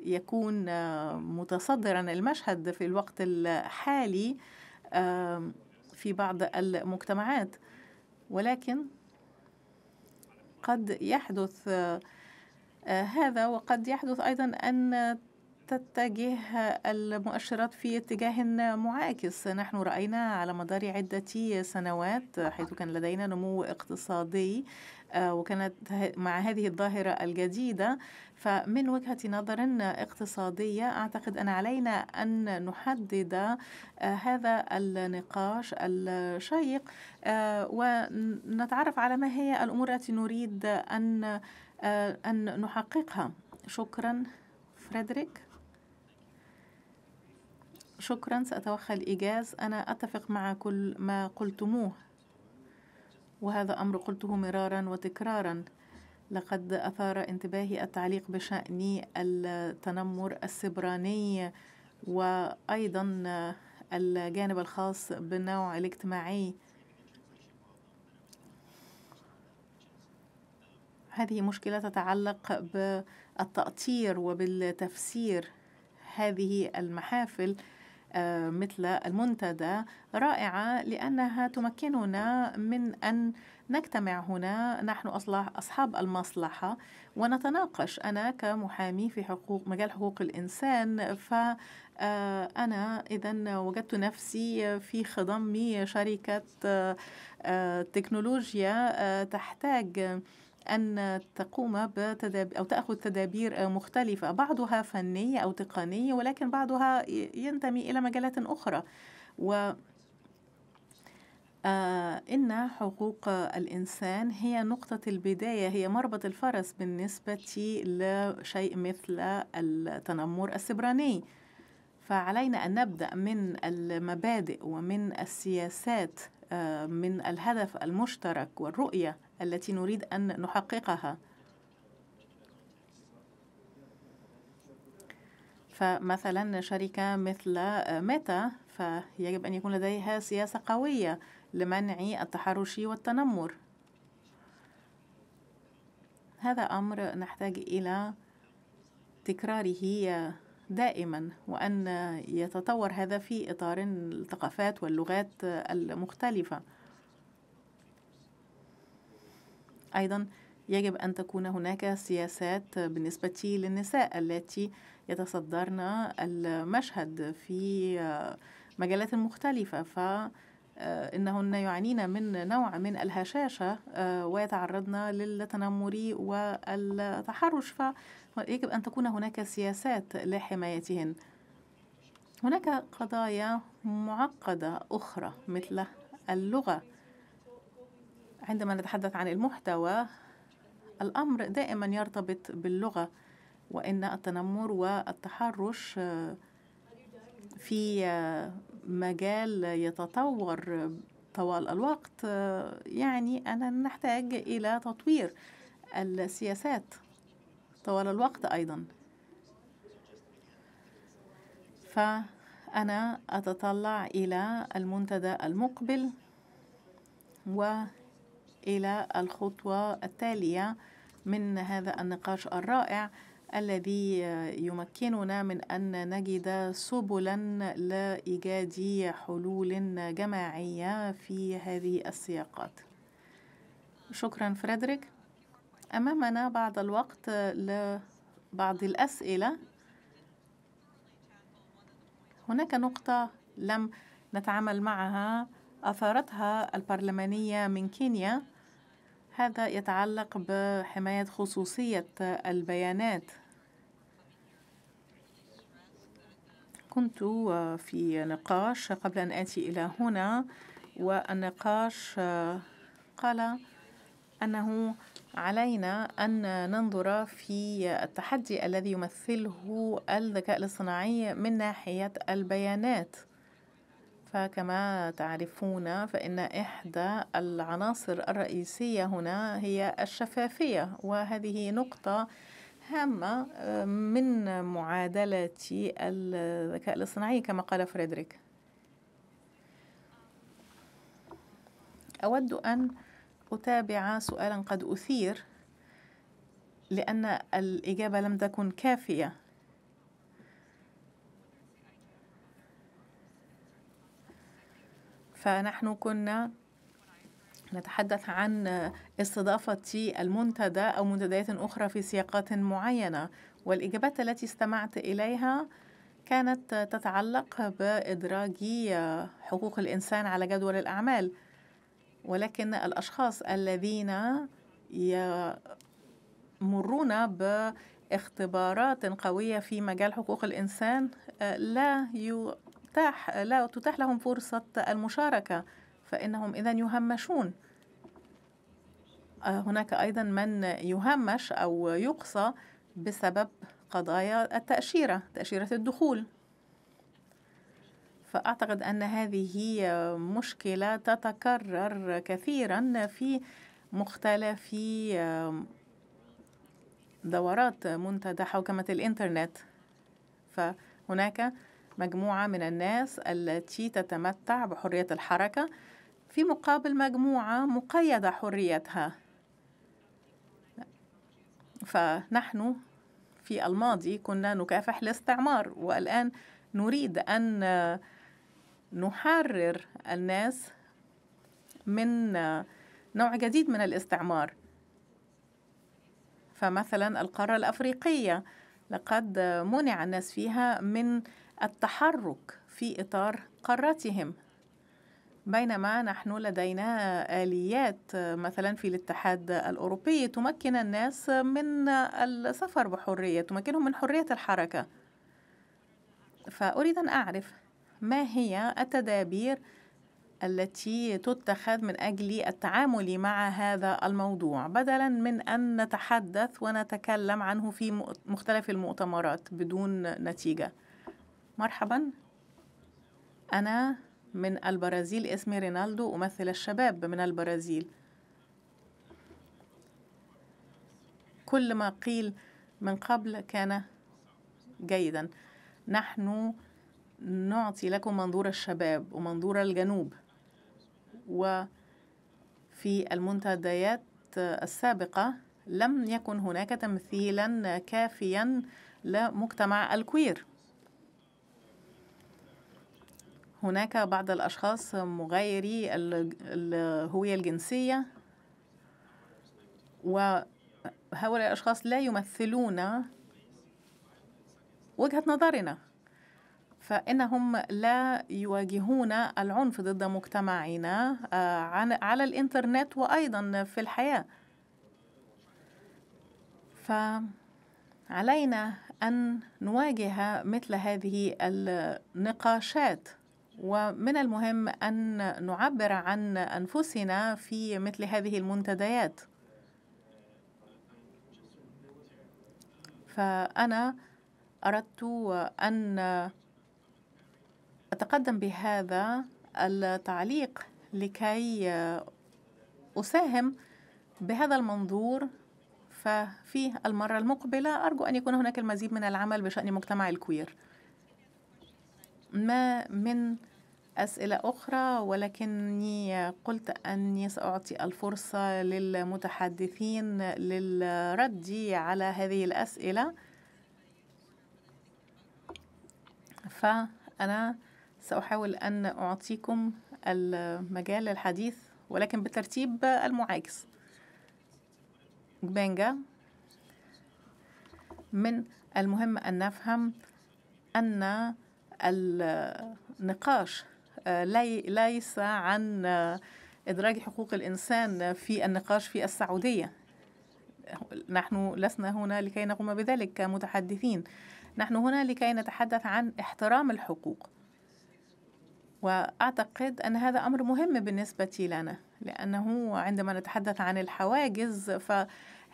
يكون آه، متصدرا المشهد في الوقت الحالي آه، في بعض المجتمعات ولكن قد يحدث آه، هذا وقد يحدث ايضا ان تتجه المؤشرات في اتجاه معاكس نحن رأينا على مدار عدة سنوات حيث كان لدينا نمو اقتصادي آه، وكانت مع هذه الظاهرة الجديدة فمن وجهة نظر اقتصادية أعتقد أن علينا أن نحدد آه، هذا النقاش الشيق آه، ونتعرف على ما هي الأمور التي نريد أن أن نحققها شكرا فريدريك شكرا سأتوخى الإيجاز أنا أتفق مع كل ما قلتموه وهذا أمر قلته مرارا وتكرارا لقد أثار انتباهي التعليق بشأن التنمر السبراني وأيضا الجانب الخاص بالنوع الاجتماعي هذه مشكلة تتعلق بالتأطير وبالتفسير هذه المحافل مثل المنتدى رائعة لأنها تمكننا من أن نجتمع هنا نحن أصحاب المصلحة ونتناقش أنا كمحامي في حقوق مجال حقوق الإنسان فأنا آه، إذا وجدت نفسي في خضم شركة آه، تكنولوجيا آه، تحتاج أن تقوم بتداب أو تأخذ تدابير مختلفة بعضها فنية أو تقنية ولكن بعضها ينتمي إلى مجالات أخرى و آه، إن حقوق الإنسان هي نقطة البداية هي مربط الفرس بالنسبة لشيء مثل التنمر السبراني فعلينا أن نبدأ من المبادئ ومن السياسات آه، من الهدف المشترك والرؤية التي نريد أن نحققها فمثلا شركة مثل ميتا فيجب أن يكون لديها سياسة قوية لمنع التحرش والتنمر هذا أمر نحتاج إلى تكراره دائما وأن يتطور هذا في إطار الثقافات واللغات المختلفة أيضا يجب أن تكون هناك سياسات بالنسبة للنساء التي يتصدرن المشهد في مجالات مختلفة فإنهن آه، يعانين من نوع من الهشاشة آه، ويتعرضن للتنمر والتحرش فيجب أن تكون هناك سياسات لحمايتهن هناك قضايا معقدة أخرى مثل اللغة عندما نتحدث عن المحتوى الأمر دائما يرتبط باللغة وإن التنمر والتحرش آه، في آه، مجال يتطور طوال الوقت آه، يعني أننا نحتاج إلى تطوير السياسات طوال الوقت أيضا فأنا أتطلع إلى المنتدى المقبل و إلى الخطوة التالية من هذا النقاش الرائع الذي يمكننا من أن نجد سبلا لإيجاد حلول جماعية في هذه السياقات شكرا فريدريك أمامنا بعض الوقت لبعض الأسئلة هناك نقطة لم نتعامل معها أثارتها البرلمانية من كينيا هذا يتعلق بحماية خصوصية البيانات كنت في نقاش قبل أن آتي إلى هنا والنقاش قال أنه علينا أن ننظر في التحدي الذي يمثله الذكاء الاصطناعي من ناحية البيانات فكما تعرفون فإن إحدى العناصر الرئيسية هنا هي الشفافية وهذه نقطة هامة آه، من معادلة الذكاء الاصطناعي كما قال فريدريك أود أن أتابع سؤالا قد أثير لأن الإجابة لم تكن كافية فنحن كنا نتحدث عن استضافة المنتدى أو منتديات أخرى في سياقات معينة والإجابات التي استمعت إليها كانت تتعلق بإدراج حقوق الإنسان على جدول الأعمال ولكن الأشخاص الذين يمرون باختبارات قوية في مجال حقوق الإنسان آه، لا تتاح لا تتاح لهم فرصة المشاركة فإنهم إذا يهمشون هناك أيضا من يهمش أو يقصى بسبب قضايا التأشيرة تأشيرة الدخول فأعتقد أن هذه مشكلة تتكرر كثيرا في مختلف دورات منتدى حوكمة الإنترنت فهناك مجموعة من الناس التي تتمتع بحرية الحركة في مقابل مجموعة مقيدة حريتها فنحن في الماضي كنا نكافح الاستعمار والآن نريد أن نحرر الناس من نوع جديد من الاستعمار فمثلا القارة الأفريقية لقد منع الناس فيها من التحرك في إطار قاراتهم بينما نحن لدينا آليات مثلا في الاتحاد الأوروبي تمكن الناس من السفر بحرية تمكنهم من حرية الحركة فأريد أن أعرف ما هي التدابير التي تتخذ من أجل التعامل مع هذا الموضوع بدلا من أن نتحدث ونتكلم عنه في مختلف المؤتمرات بدون نتيجة مرحبا أنا من البرازيل اسمي رينالدو أمثل الشباب من البرازيل كل ما قيل من قبل كان جيدا نحن نعطي لكم منظور الشباب ومنظور الجنوب وفي المنتديات السابقة لم يكن هناك تمثيلا كافيا لمجتمع الكوير هناك بعض الأشخاص مغايري الهوية الجنسية وهؤلاء الأشخاص لا يمثلون وجهة نظرنا فإنهم لا يواجهون العنف ضد مجتمعنا آه، على الإنترنت وأيضا في الحياة فعلينا أن نواجه مثل هذه النقاشات ومن المهم أن نعبر عن أنفسنا في مثل هذه المنتديات فأنا أردت أن أتقدم بهذا التعليق لكي أساهم بهذا المنظور ففي المرة المقبلة أرجو أن يكون هناك المزيد من العمل بشأن مجتمع الكوير ما من أسئلة أخرى ولكني قلت أني سأعطي الفرصة للمتحدثين للرد على هذه الأسئلة فأنا سأحاول أن أعطيكم المجال للحديث ولكن بالترتيب المعاكس بانجا من المهم أن نفهم أن النقاش آه، ليس عن آه، إدراج حقوق الإنسان في النقاش في السعودية نحن لسنا هنا لكي نقوم بذلك كمتحدثين نحن هنا لكي نتحدث عن احترام الحقوق وأعتقد أن هذا أمر مهم بالنسبة لنا لأنه عندما نتحدث عن الحواجز ف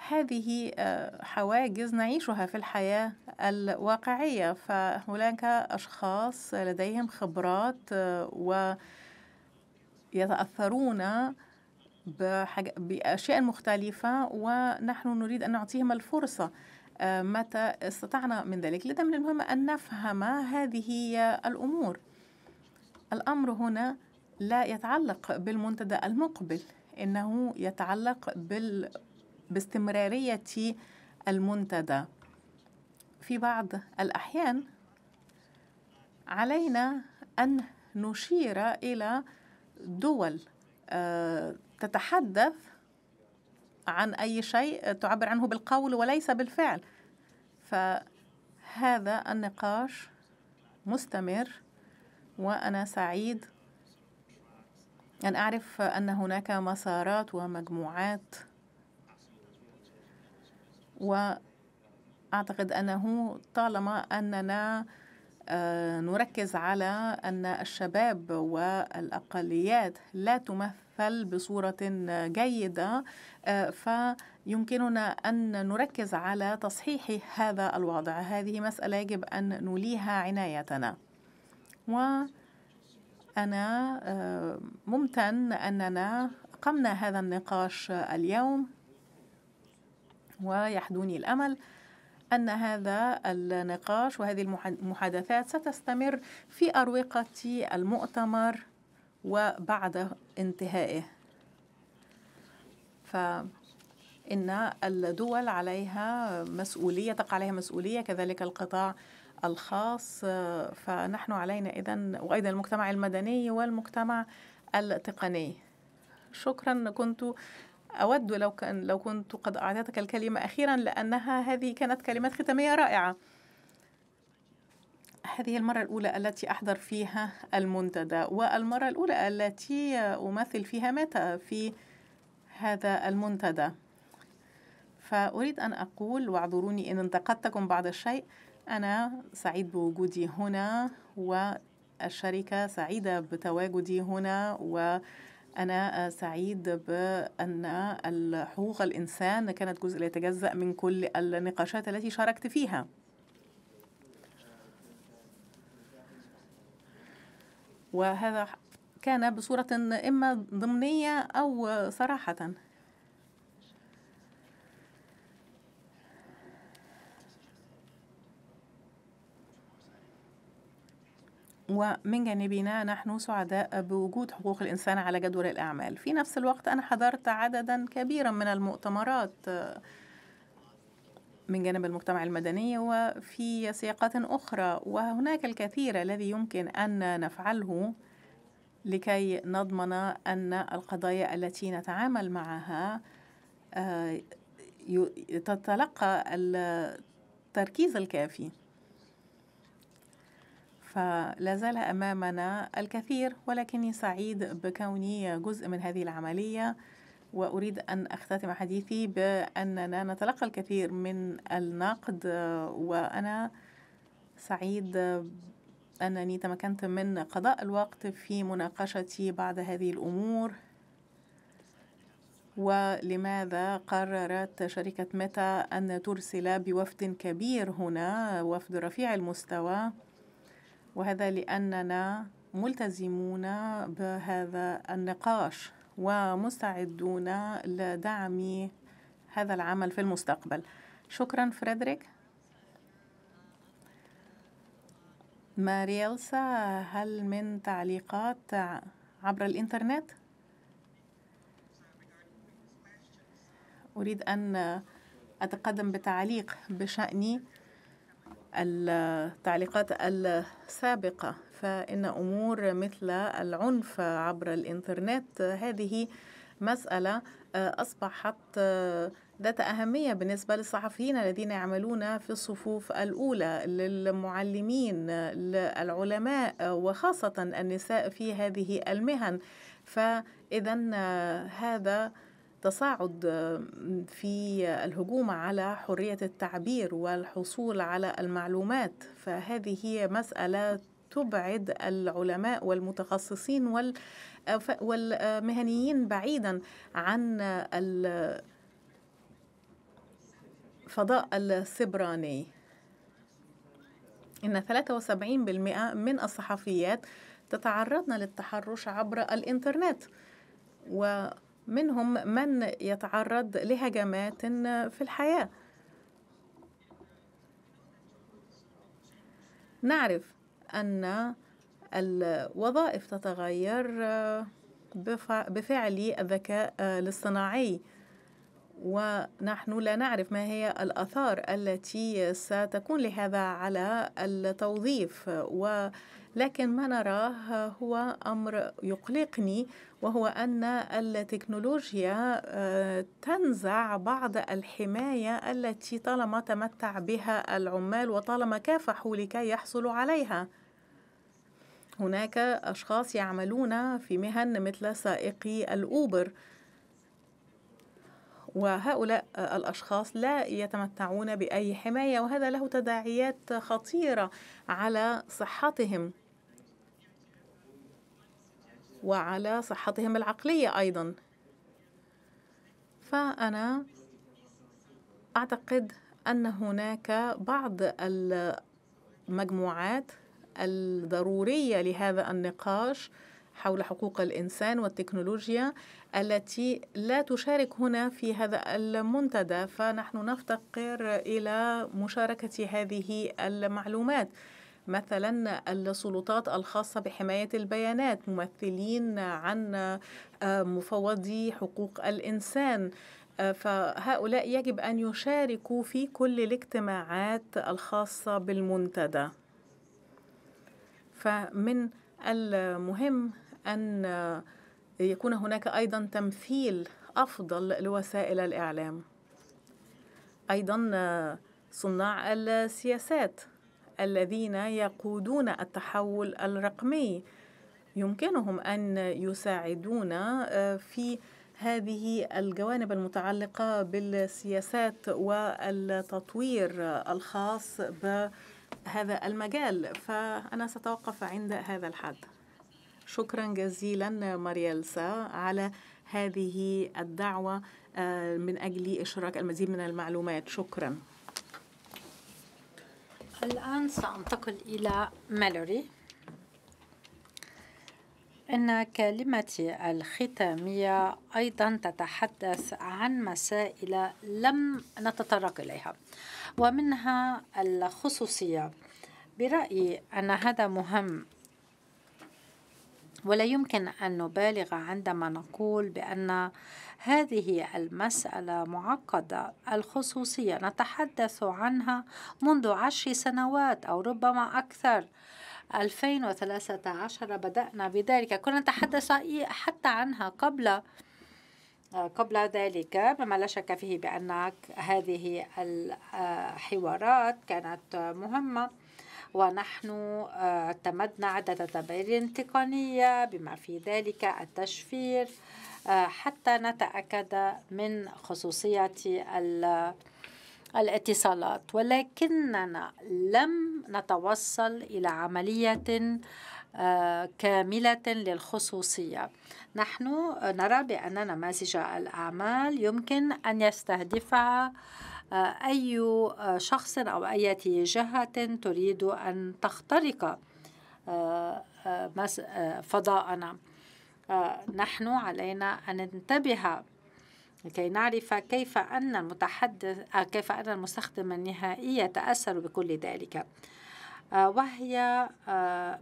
هذه آه، حواجز نعيشها في الحياة الواقعية فهناك أشخاص لديهم خبرات آه، ويتأثرون بأشياء مختلفة ونحن نريد أن نعطيهم الفرصة آه، متى استطعنا من ذلك لذا من المهم أن نفهم هذه الأمور الأمر هنا لا يتعلق بالمنتدى المقبل إنه يتعلق بال باستمرارية المنتدى في بعض الأحيان علينا أن نشير إلى دول آه، تتحدث عن أي شيء تعبر عنه بالقول وليس بالفعل فهذا النقاش مستمر وأنا سعيد أن أعرف أن هناك مسارات ومجموعات وأعتقد أنه طالما أننا آه، نركز على أن الشباب والأقليات لا تمثل بصورة جيدة آه، فيمكننا أن نركز على تصحيح هذا الوضع هذه مسألة يجب أن نوليها عنايتنا وأنا آه، ممتن أننا أقمنا هذا النقاش اليوم ويحدوني الأمل أن هذا النقاش وهذه المحادثات ستستمر في أروقة المؤتمر وبعد انتهائه فإن الدول عليها مسؤولية تقع عليها مسؤولية كذلك القطاع الخاص فنحن علينا اذا وأيضا المجتمع المدني والمجتمع التقني شكرا كنت أود لو كان لو كنت قد أعطيتك الكلمة أخيرا لأنها هذه كانت كلمات ختامية رائعة هذه المرة الأولى التي أحضر فيها المنتدى والمرة الأولى التي أمثل فيها متى في هذا المنتدى فأريد أن أقول واعذروني إن انتقدتكم بعض الشيء أنا سعيد بوجودي هنا والشركة سعيدة بتواجدي هنا و أنا آه، سعيد بأن حقوق الإنسان كانت جزء لا يتجزأ من كل النقاشات التي شاركت فيها وهذا كان بصورة إما ضمنية أو صراحة ومن جانبنا نحن سعداء بوجود حقوق الإنسان على جدول الأعمال في نفس الوقت أنا حضرت عددا كبيرا من المؤتمرات آه، من جانب المجتمع المدني وفي سياقات أخرى وهناك الكثير الذي يمكن أن نفعله لكي نضمن أن القضايا التي نتعامل معها آه، تتلقى التركيز الكافي فلا زال أمامنا الكثير ولكني سعيد بكوني جزء من هذه العملية وأريد أن أختتم حديثي بأننا نتلقى الكثير من النقد وأنا سعيد أنني تمكنت من قضاء الوقت في مناقشة بعض هذه الأمور ولماذا قررت شركة ميتا أن ترسل بوفد كبير هنا وفد رفيع المستوى وهذا لأننا ملتزمون بهذا النقاش ومستعدون لدعم هذا العمل في المستقبل شكرا فريدريك ماريلسا هل من تعليقات عبر الإنترنت؟ أريد أن أتقدم بتعليق بشأن التعليقات السابقة فإن أمور مثل العنف عبر الإنترنت هذه مسألة آه، أصبحت آه، ذات أهمية بالنسبة للصحفيين الذين يعملون في الصفوف الأولى للمعلمين للعلماء وخاصة النساء في هذه المهن فإذا آه، هذا تصاعد في الهجوم على حرية التعبير والحصول على المعلومات فهذه هي مسألة تبعد العلماء والمتخصصين آه، والمهنيين بعيدا عن الفضاء السبراني إن 73% من الصحفيات تتعرضن للتحرش عبر الإنترنت و منهم من يتعرض لهجمات في الحياة نعرف أن الوظائف تتغير آه، بفعل الذكاء آه، الاصطناعي ونحن لا نعرف ما هي الآثار التي ستكون لهذا على التوظيف و لكن ما نراه هو أمر يقلقني وهو أن التكنولوجيا آه، تنزع بعض الحماية التي طالما تمتع بها العمال وطالما كافحوا لكي يحصلوا عليها هناك أشخاص يعملون في مهن مثل سائقي الأوبر وهؤلاء الأشخاص لا يتمتعون بأي حماية وهذا له تداعيات خطيرة على صحتهم وعلى صحتهم العقلية أيضا فأنا أعتقد أن هناك بعض المجموعات الضرورية لهذا النقاش حول حقوق الإنسان والتكنولوجيا التي لا تشارك هنا في هذا المنتدى فنحن نفتقر إلى مشاركة هذه المعلومات مثلا السلطات الخاصة بحماية البيانات ممثلين عن آه، مفوضي حقوق الإنسان آه، فهؤلاء يجب أن يشاركوا في كل الاجتماعات الخاصة بالمنتدى فمن المهم أن يكون هناك أيضا تمثيل أفضل لوسائل الإعلام أيضا آه، صناع السياسات الذين يقودون التحول الرقمي يمكنهم أن يساعدونا آه، في هذه الجوانب المتعلقة بالسياسات والتطوير الخاص بهذا المجال فأنا سأتوقف عند هذا الحد شكرا جزيلا ماريالسا على هذه الدعوة آه، من أجل إشراك المزيد من المعلومات شكرا الآن سأنتقل إلى مالوري إن كلمتي الختامية أيضا تتحدث عن مسائل لم نتطرق إليها ومنها الخصوصية برأيي أن هذا مهم ولا يمكن أن نبالغ عندما نقول بأن هذه المسألة معقدة الخصوصية نتحدث عنها منذ عشر سنوات أو ربما أكثر 2013 بدأنا بذلك كنا نتحدث حتى عنها قبل قبل ذلك مما لا شك فيه بأن هذه الحوارات آه، كانت مهمة ونحن آه، اعتمدنا عدة تدابير تقنية بما في ذلك التشفير آه، حتى نتأكد من خصوصية الاتصالات ولكننا لم نتوصل إلى عملية آه، كاملة للخصوصية نحن نرى بأن نماذج الأعمال يمكن أن يستهدفها أي آه، شخص أو أي جهة تريد أن تخترق آه، آه، فضاءنا نحن علينا أن ننتبه لكي نعرف كيف أن المتحدث كيف أن المستخدم النهائي يتأثر بكل ذلك وهي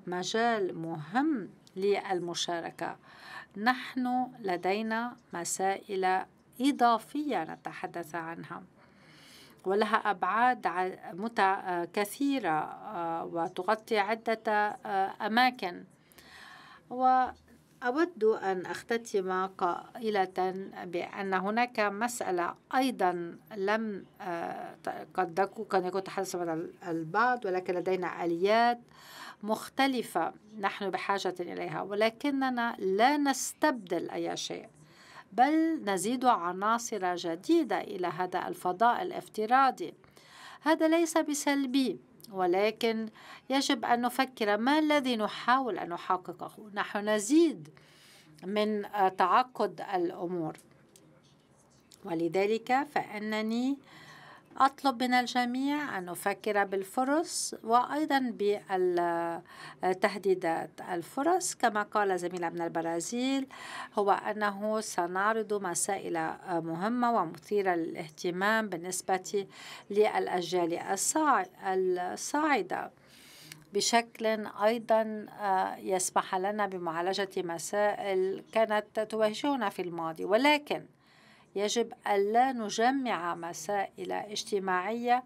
مجال مهم للمشاركة نحن لدينا مسائل إضافية نتحدث عنها ولها أبعاد كثيرة آه، وتغطي عدة آه، أماكن وأود أن أختتم قائلة بأن هناك مسألة أيضا لم آه، قد قد يكون تحدث عن البعض ولكن لدينا آليات مختلفة نحن بحاجة إليها ولكننا لا نستبدل أي شيء بل نزيد عناصر جديدة إلى هذا الفضاء الافتراضي هذا ليس بسلبي ولكن يجب أن نفكر ما الذي نحاول أن نحققه نحن نزيد من تعقد الأمور ولذلك فإنني أطلب من الجميع أن نفكر بالفرص وأيضا بالتهديدات الفرص كما قال زميلنا من البرازيل هو أنه سنعرض مسائل مهمة ومثيرة للاهتمام بالنسبة للأجيال الصاعدة بشكل أيضا يسمح لنا بمعالجة مسائل كانت تواجهنا في الماضي ولكن يجب ألا نجمع مسائل اجتماعية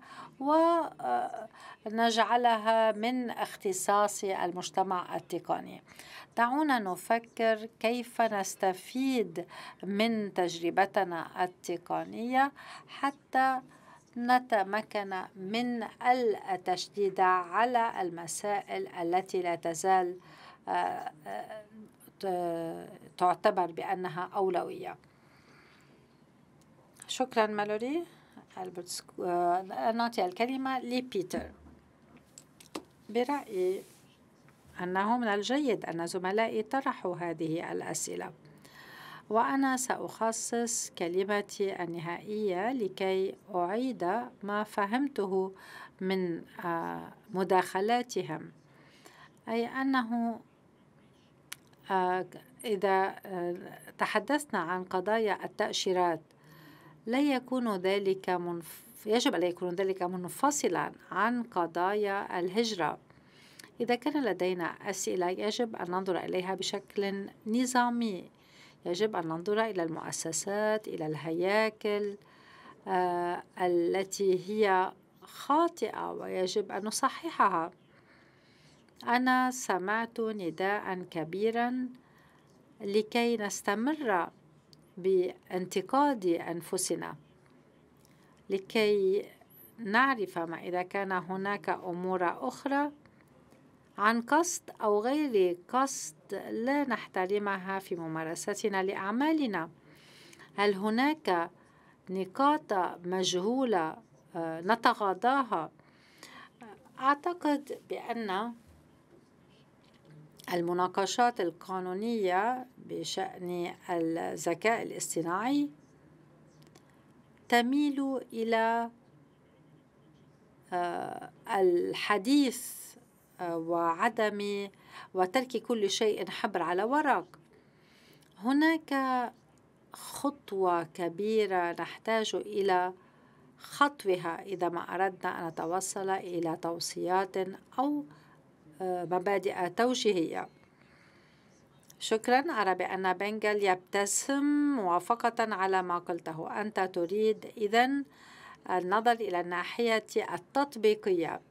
ونجعلها آه، من اختصاص المجتمع التقني دعونا نفكر كيف نستفيد من تجربتنا التقنية حتى نتمكن من التشديد على المسائل التي لا تزال آه، آه، تعتبر بأنها أولوية شكرا مالوري ألبرت سكو... آه، نعطي الكلمة لبيتر برأيي أنه من الجيد أن زملائي طرحوا هذه الأسئلة وأنا سأخصص كلمتي النهائية لكي أعيد ما فهمته من آه، مداخلاتهم أي أنه آه، إذا تحدثنا عن قضايا التأشيرات لا يكون ذلك منف... يجب ألا يكون ذلك منفصلا عن قضايا الهجرة إذا كان لدينا أسئلة يجب أن ننظر إليها بشكل نظامي يجب أن ننظر إلى المؤسسات إلى الهياكل آه التي هي خاطئة ويجب أن نصححها أنا سمعت نداء كبيرا لكي نستمر بانتقاد أنفسنا لكي نعرف ما إذا كان هناك أمور أخرى عن قصد أو غير قصد لا نحترمها في ممارستنا لأعمالنا هل هناك نقاط مجهولة آه، نتغاضاها أعتقد بأن المناقشات القانونية بشأن الذكاء الاصطناعي تميل إلى آه، الحديث آه، وعدم وترك كل شيء حبر على ورق هناك خطوة كبيرة نحتاج إلى خطوها إذا ما أردنا أن نتوصل إلى توصيات أو مبادئ توجيهية شكرا أرى بأن بنجل يبتسم موافقة على ما قلته أنت تريد إذا النظر إلى الناحية التطبيقية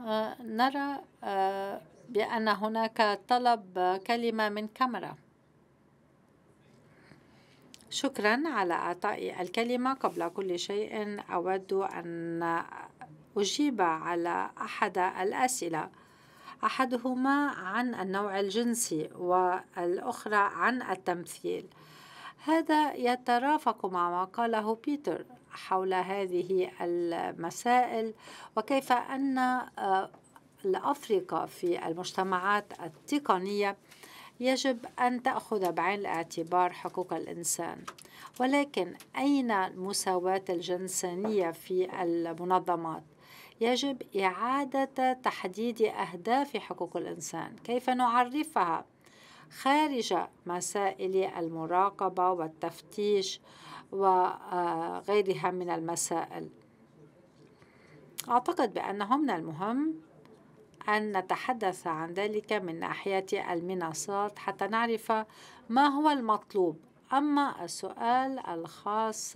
آه، نرى آه، بأن هناك طلب كلمة من كاميرا شكرا على إعطاء الكلمة قبل كل شيء أود أن أجيب على أحد الأسئلة أحدهما عن النوع الجنسي والأخرى عن التمثيل هذا يترافق مع ما قاله بيتر حول هذه المسائل وكيف أن آه، الأفريقا في المجتمعات التقنية يجب أن تأخذ بعين الاعتبار حقوق الإنسان ولكن أين مساواة الجنسانية في المنظمات؟ يجب إعادة تحديد أهداف حقوق الإنسان كيف نعرفها خارج مسائل المراقبة والتفتيش وغيرها آه، من المسائل أعتقد بأنه من المهم أن نتحدث عن ذلك من ناحية المنصات حتى نعرف ما هو المطلوب أما السؤال الخاص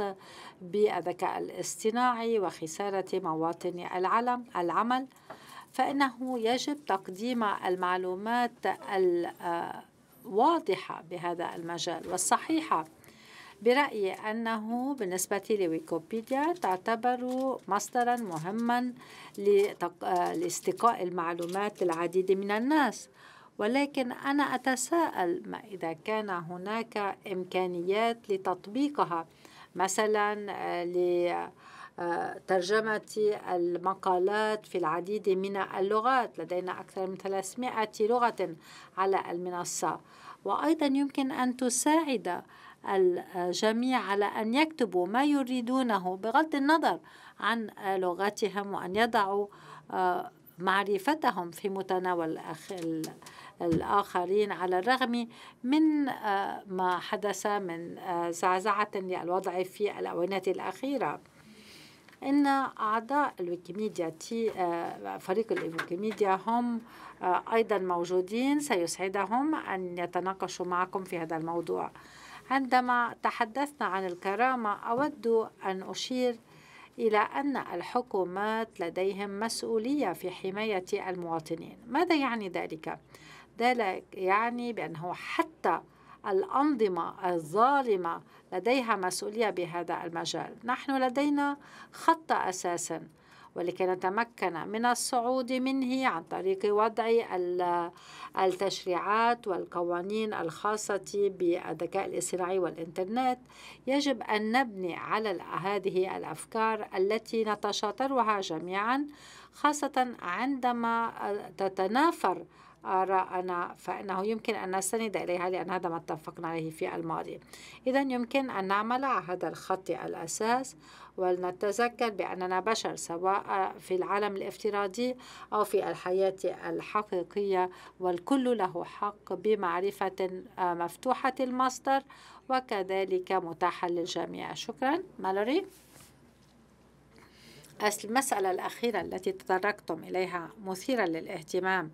بالذكاء الاصطناعي وخسارة مواطني العلم العمل فإنه يجب تقديم المعلومات الواضحة آه، بهذا المجال والصحيحة برأيي أنه بالنسبة لويكيبيديا تعتبر مصدرا مهما آه، لاستقاء المعلومات العديد من الناس ولكن أنا أتساءل ما إذا كان هناك إمكانيات لتطبيقها مثلا آه، لترجمة المقالات في العديد من اللغات لدينا أكثر من 300 لغة على المنصة وأيضا يمكن أن تساعد الجميع على أن يكتبوا ما يريدونه بغض النظر عن لغتهم وأن يضعوا آه، معرفتهم في متناول الآخرين على الرغم من آه، ما حدث من آه، زعزعة للوضع في الآونة الأخيرة إن أعضاء الويكيميديا تي آه، فريق الويكيميديا هم أيضا موجودين سيسعدهم أن يتناقشوا معكم في هذا الموضوع عندما تحدثنا عن الكرامة أود أن أشير إلى أن الحكومات لديهم مسؤولية في حماية المواطنين ماذا يعني ذلك؟ ذلك يعني بأنه حتى الأنظمة الظالمة لديها مسؤولية بهذا المجال نحن لدينا خط أساسا ولكي نتمكن من الصعود منه عن طريق وضع التشريعات والقوانين الخاصة بالذكاء الاصطناعي والإنترنت يجب أن نبني على هذه الأفكار التي نتشاطرها جميعا خاصة عندما تتنافر آراءنا فإنه يمكن أن نستند إليها لأن هذا ما اتفقنا عليه في الماضي إذا يمكن أن نعمل على هذا الخط الأساس ولنتذكر بأننا بشر سواء في العالم الافتراضي أو في الحياة الحقيقية والكل له حق بمعرفة آه، مفتوحة المصدر وكذلك متاحة للجميع شكرا مالوري المسألة الأخيرة التي تطرقتم إليها مثيرة للاهتمام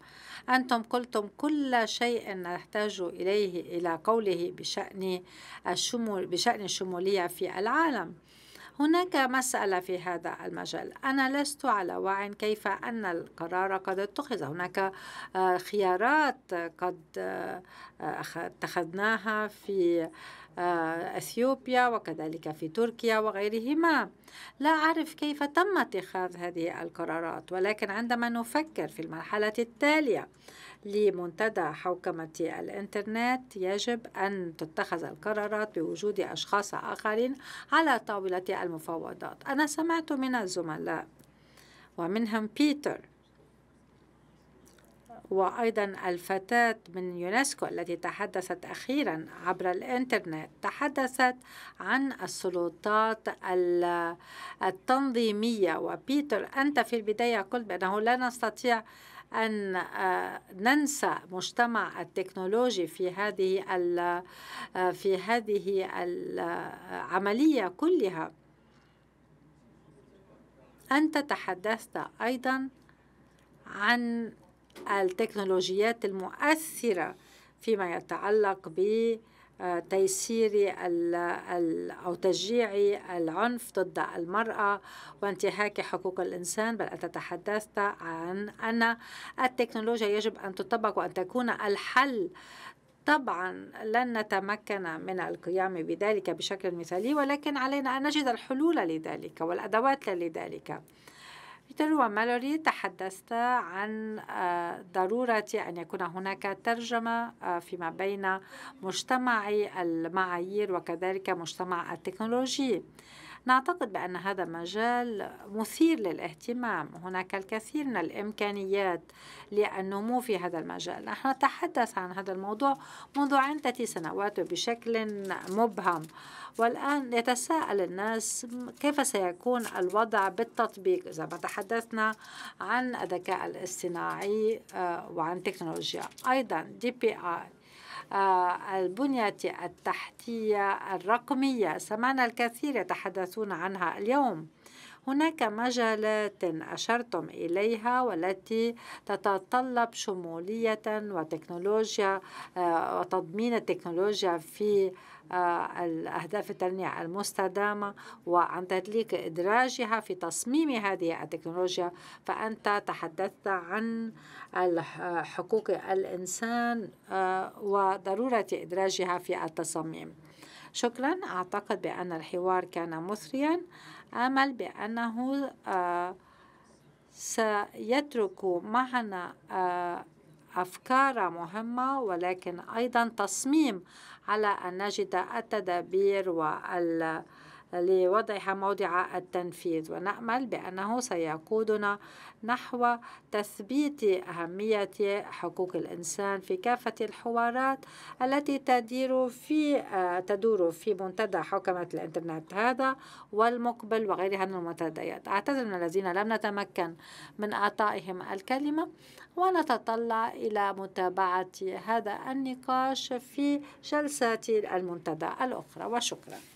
أنتم قلتم كل شيء نحتاج إليه إلى قوله بشأن, الشمول بشأن الشمولية في العالم هناك مسألة في هذا المجال أنا لست على وعي كيف أن القرار قد اتخذ هناك آه، خيارات قد آه، آه، اتخذناها في آه، أثيوبيا وكذلك في تركيا وغيرهما لا أعرف كيف تم اتخاذ هذه القرارات ولكن عندما نفكر في المرحلة التالية لمنتدى حوكمة الإنترنت يجب أن تتخذ القرارات بوجود أشخاص آخرين على طاولة المفاوضات أنا سمعت من الزملاء ومنهم بيتر وأيضا الفتاة من يونسكو التي تحدثت أخيرا عبر الإنترنت تحدثت عن السلطات التنظيمية وبيتر أنت في البداية قلت بأنه لا نستطيع أن آه، ننسى مجتمع التكنولوجي في هذه آه، في هذه العملية آه، كلها أنت تحدثت أيضا عن التكنولوجيات المؤثرة فيما يتعلق بتيسير أو تشجيع العنف ضد المرأة وانتهاك حقوق الإنسان بل أنت تحدثت عن أن التكنولوجيا يجب أن تطبق وأن تكون الحل طبعا لن نتمكن من القيام بذلك بشكل مثالي ولكن علينا ان نجد الحلول لذلك والادوات لذلك بيتر ومالوري تحدثتا عن آه، ضرورة أن يكون هناك ترجمة آه، فيما بين مجتمع المعايير وكذلك مجتمع التكنولوجي نعتقد بأن هذا مجال مثير للاهتمام هناك الكثير من الإمكانيات للنمو في هذا المجال نحن نتحدث عن هذا الموضوع منذ عدة سنوات بشكل مبهم والآن يتساءل الناس كيف سيكون الوضع بالتطبيق إذا ما تحدثنا عن الذكاء الاصطناعي آه، وعن تكنولوجيا أيضا دي بي آي آه، البنية التحتية الرقمية سمعنا الكثير يتحدثون عنها اليوم هناك مجالات أشرتم إليها والتي تتطلب شمولية وتكنولوجيا آه، وتضمين التكنولوجيا في آه، الأهداف التنمية المستدامة وعن تدليك إدراجها في تصميم هذه التكنولوجيا فأنت تحدثت عن حقوق الإنسان آه، وضرورة إدراجها في التصاميم شكرا أعتقد بأن الحوار كان مثريا أمل بأنه آه، سيترك معنا أفكار مهمة ولكن أيضا تصميم على أن نجد التدابير والتدابير لوضعها موضع التنفيذ ونأمل بأنه سيقودنا نحو تثبيت أهمية حقوق الإنسان في كافة الحوارات التي تدير في تدور في منتدى حوكمة الإنترنت هذا والمقبل وغيرها من المنتديات أعتذر من الذين لم نتمكن من إعطائهم الكلمة ونتطلع إلى متابعة هذا النقاش في جلسات المنتدى الأخرى وشكرا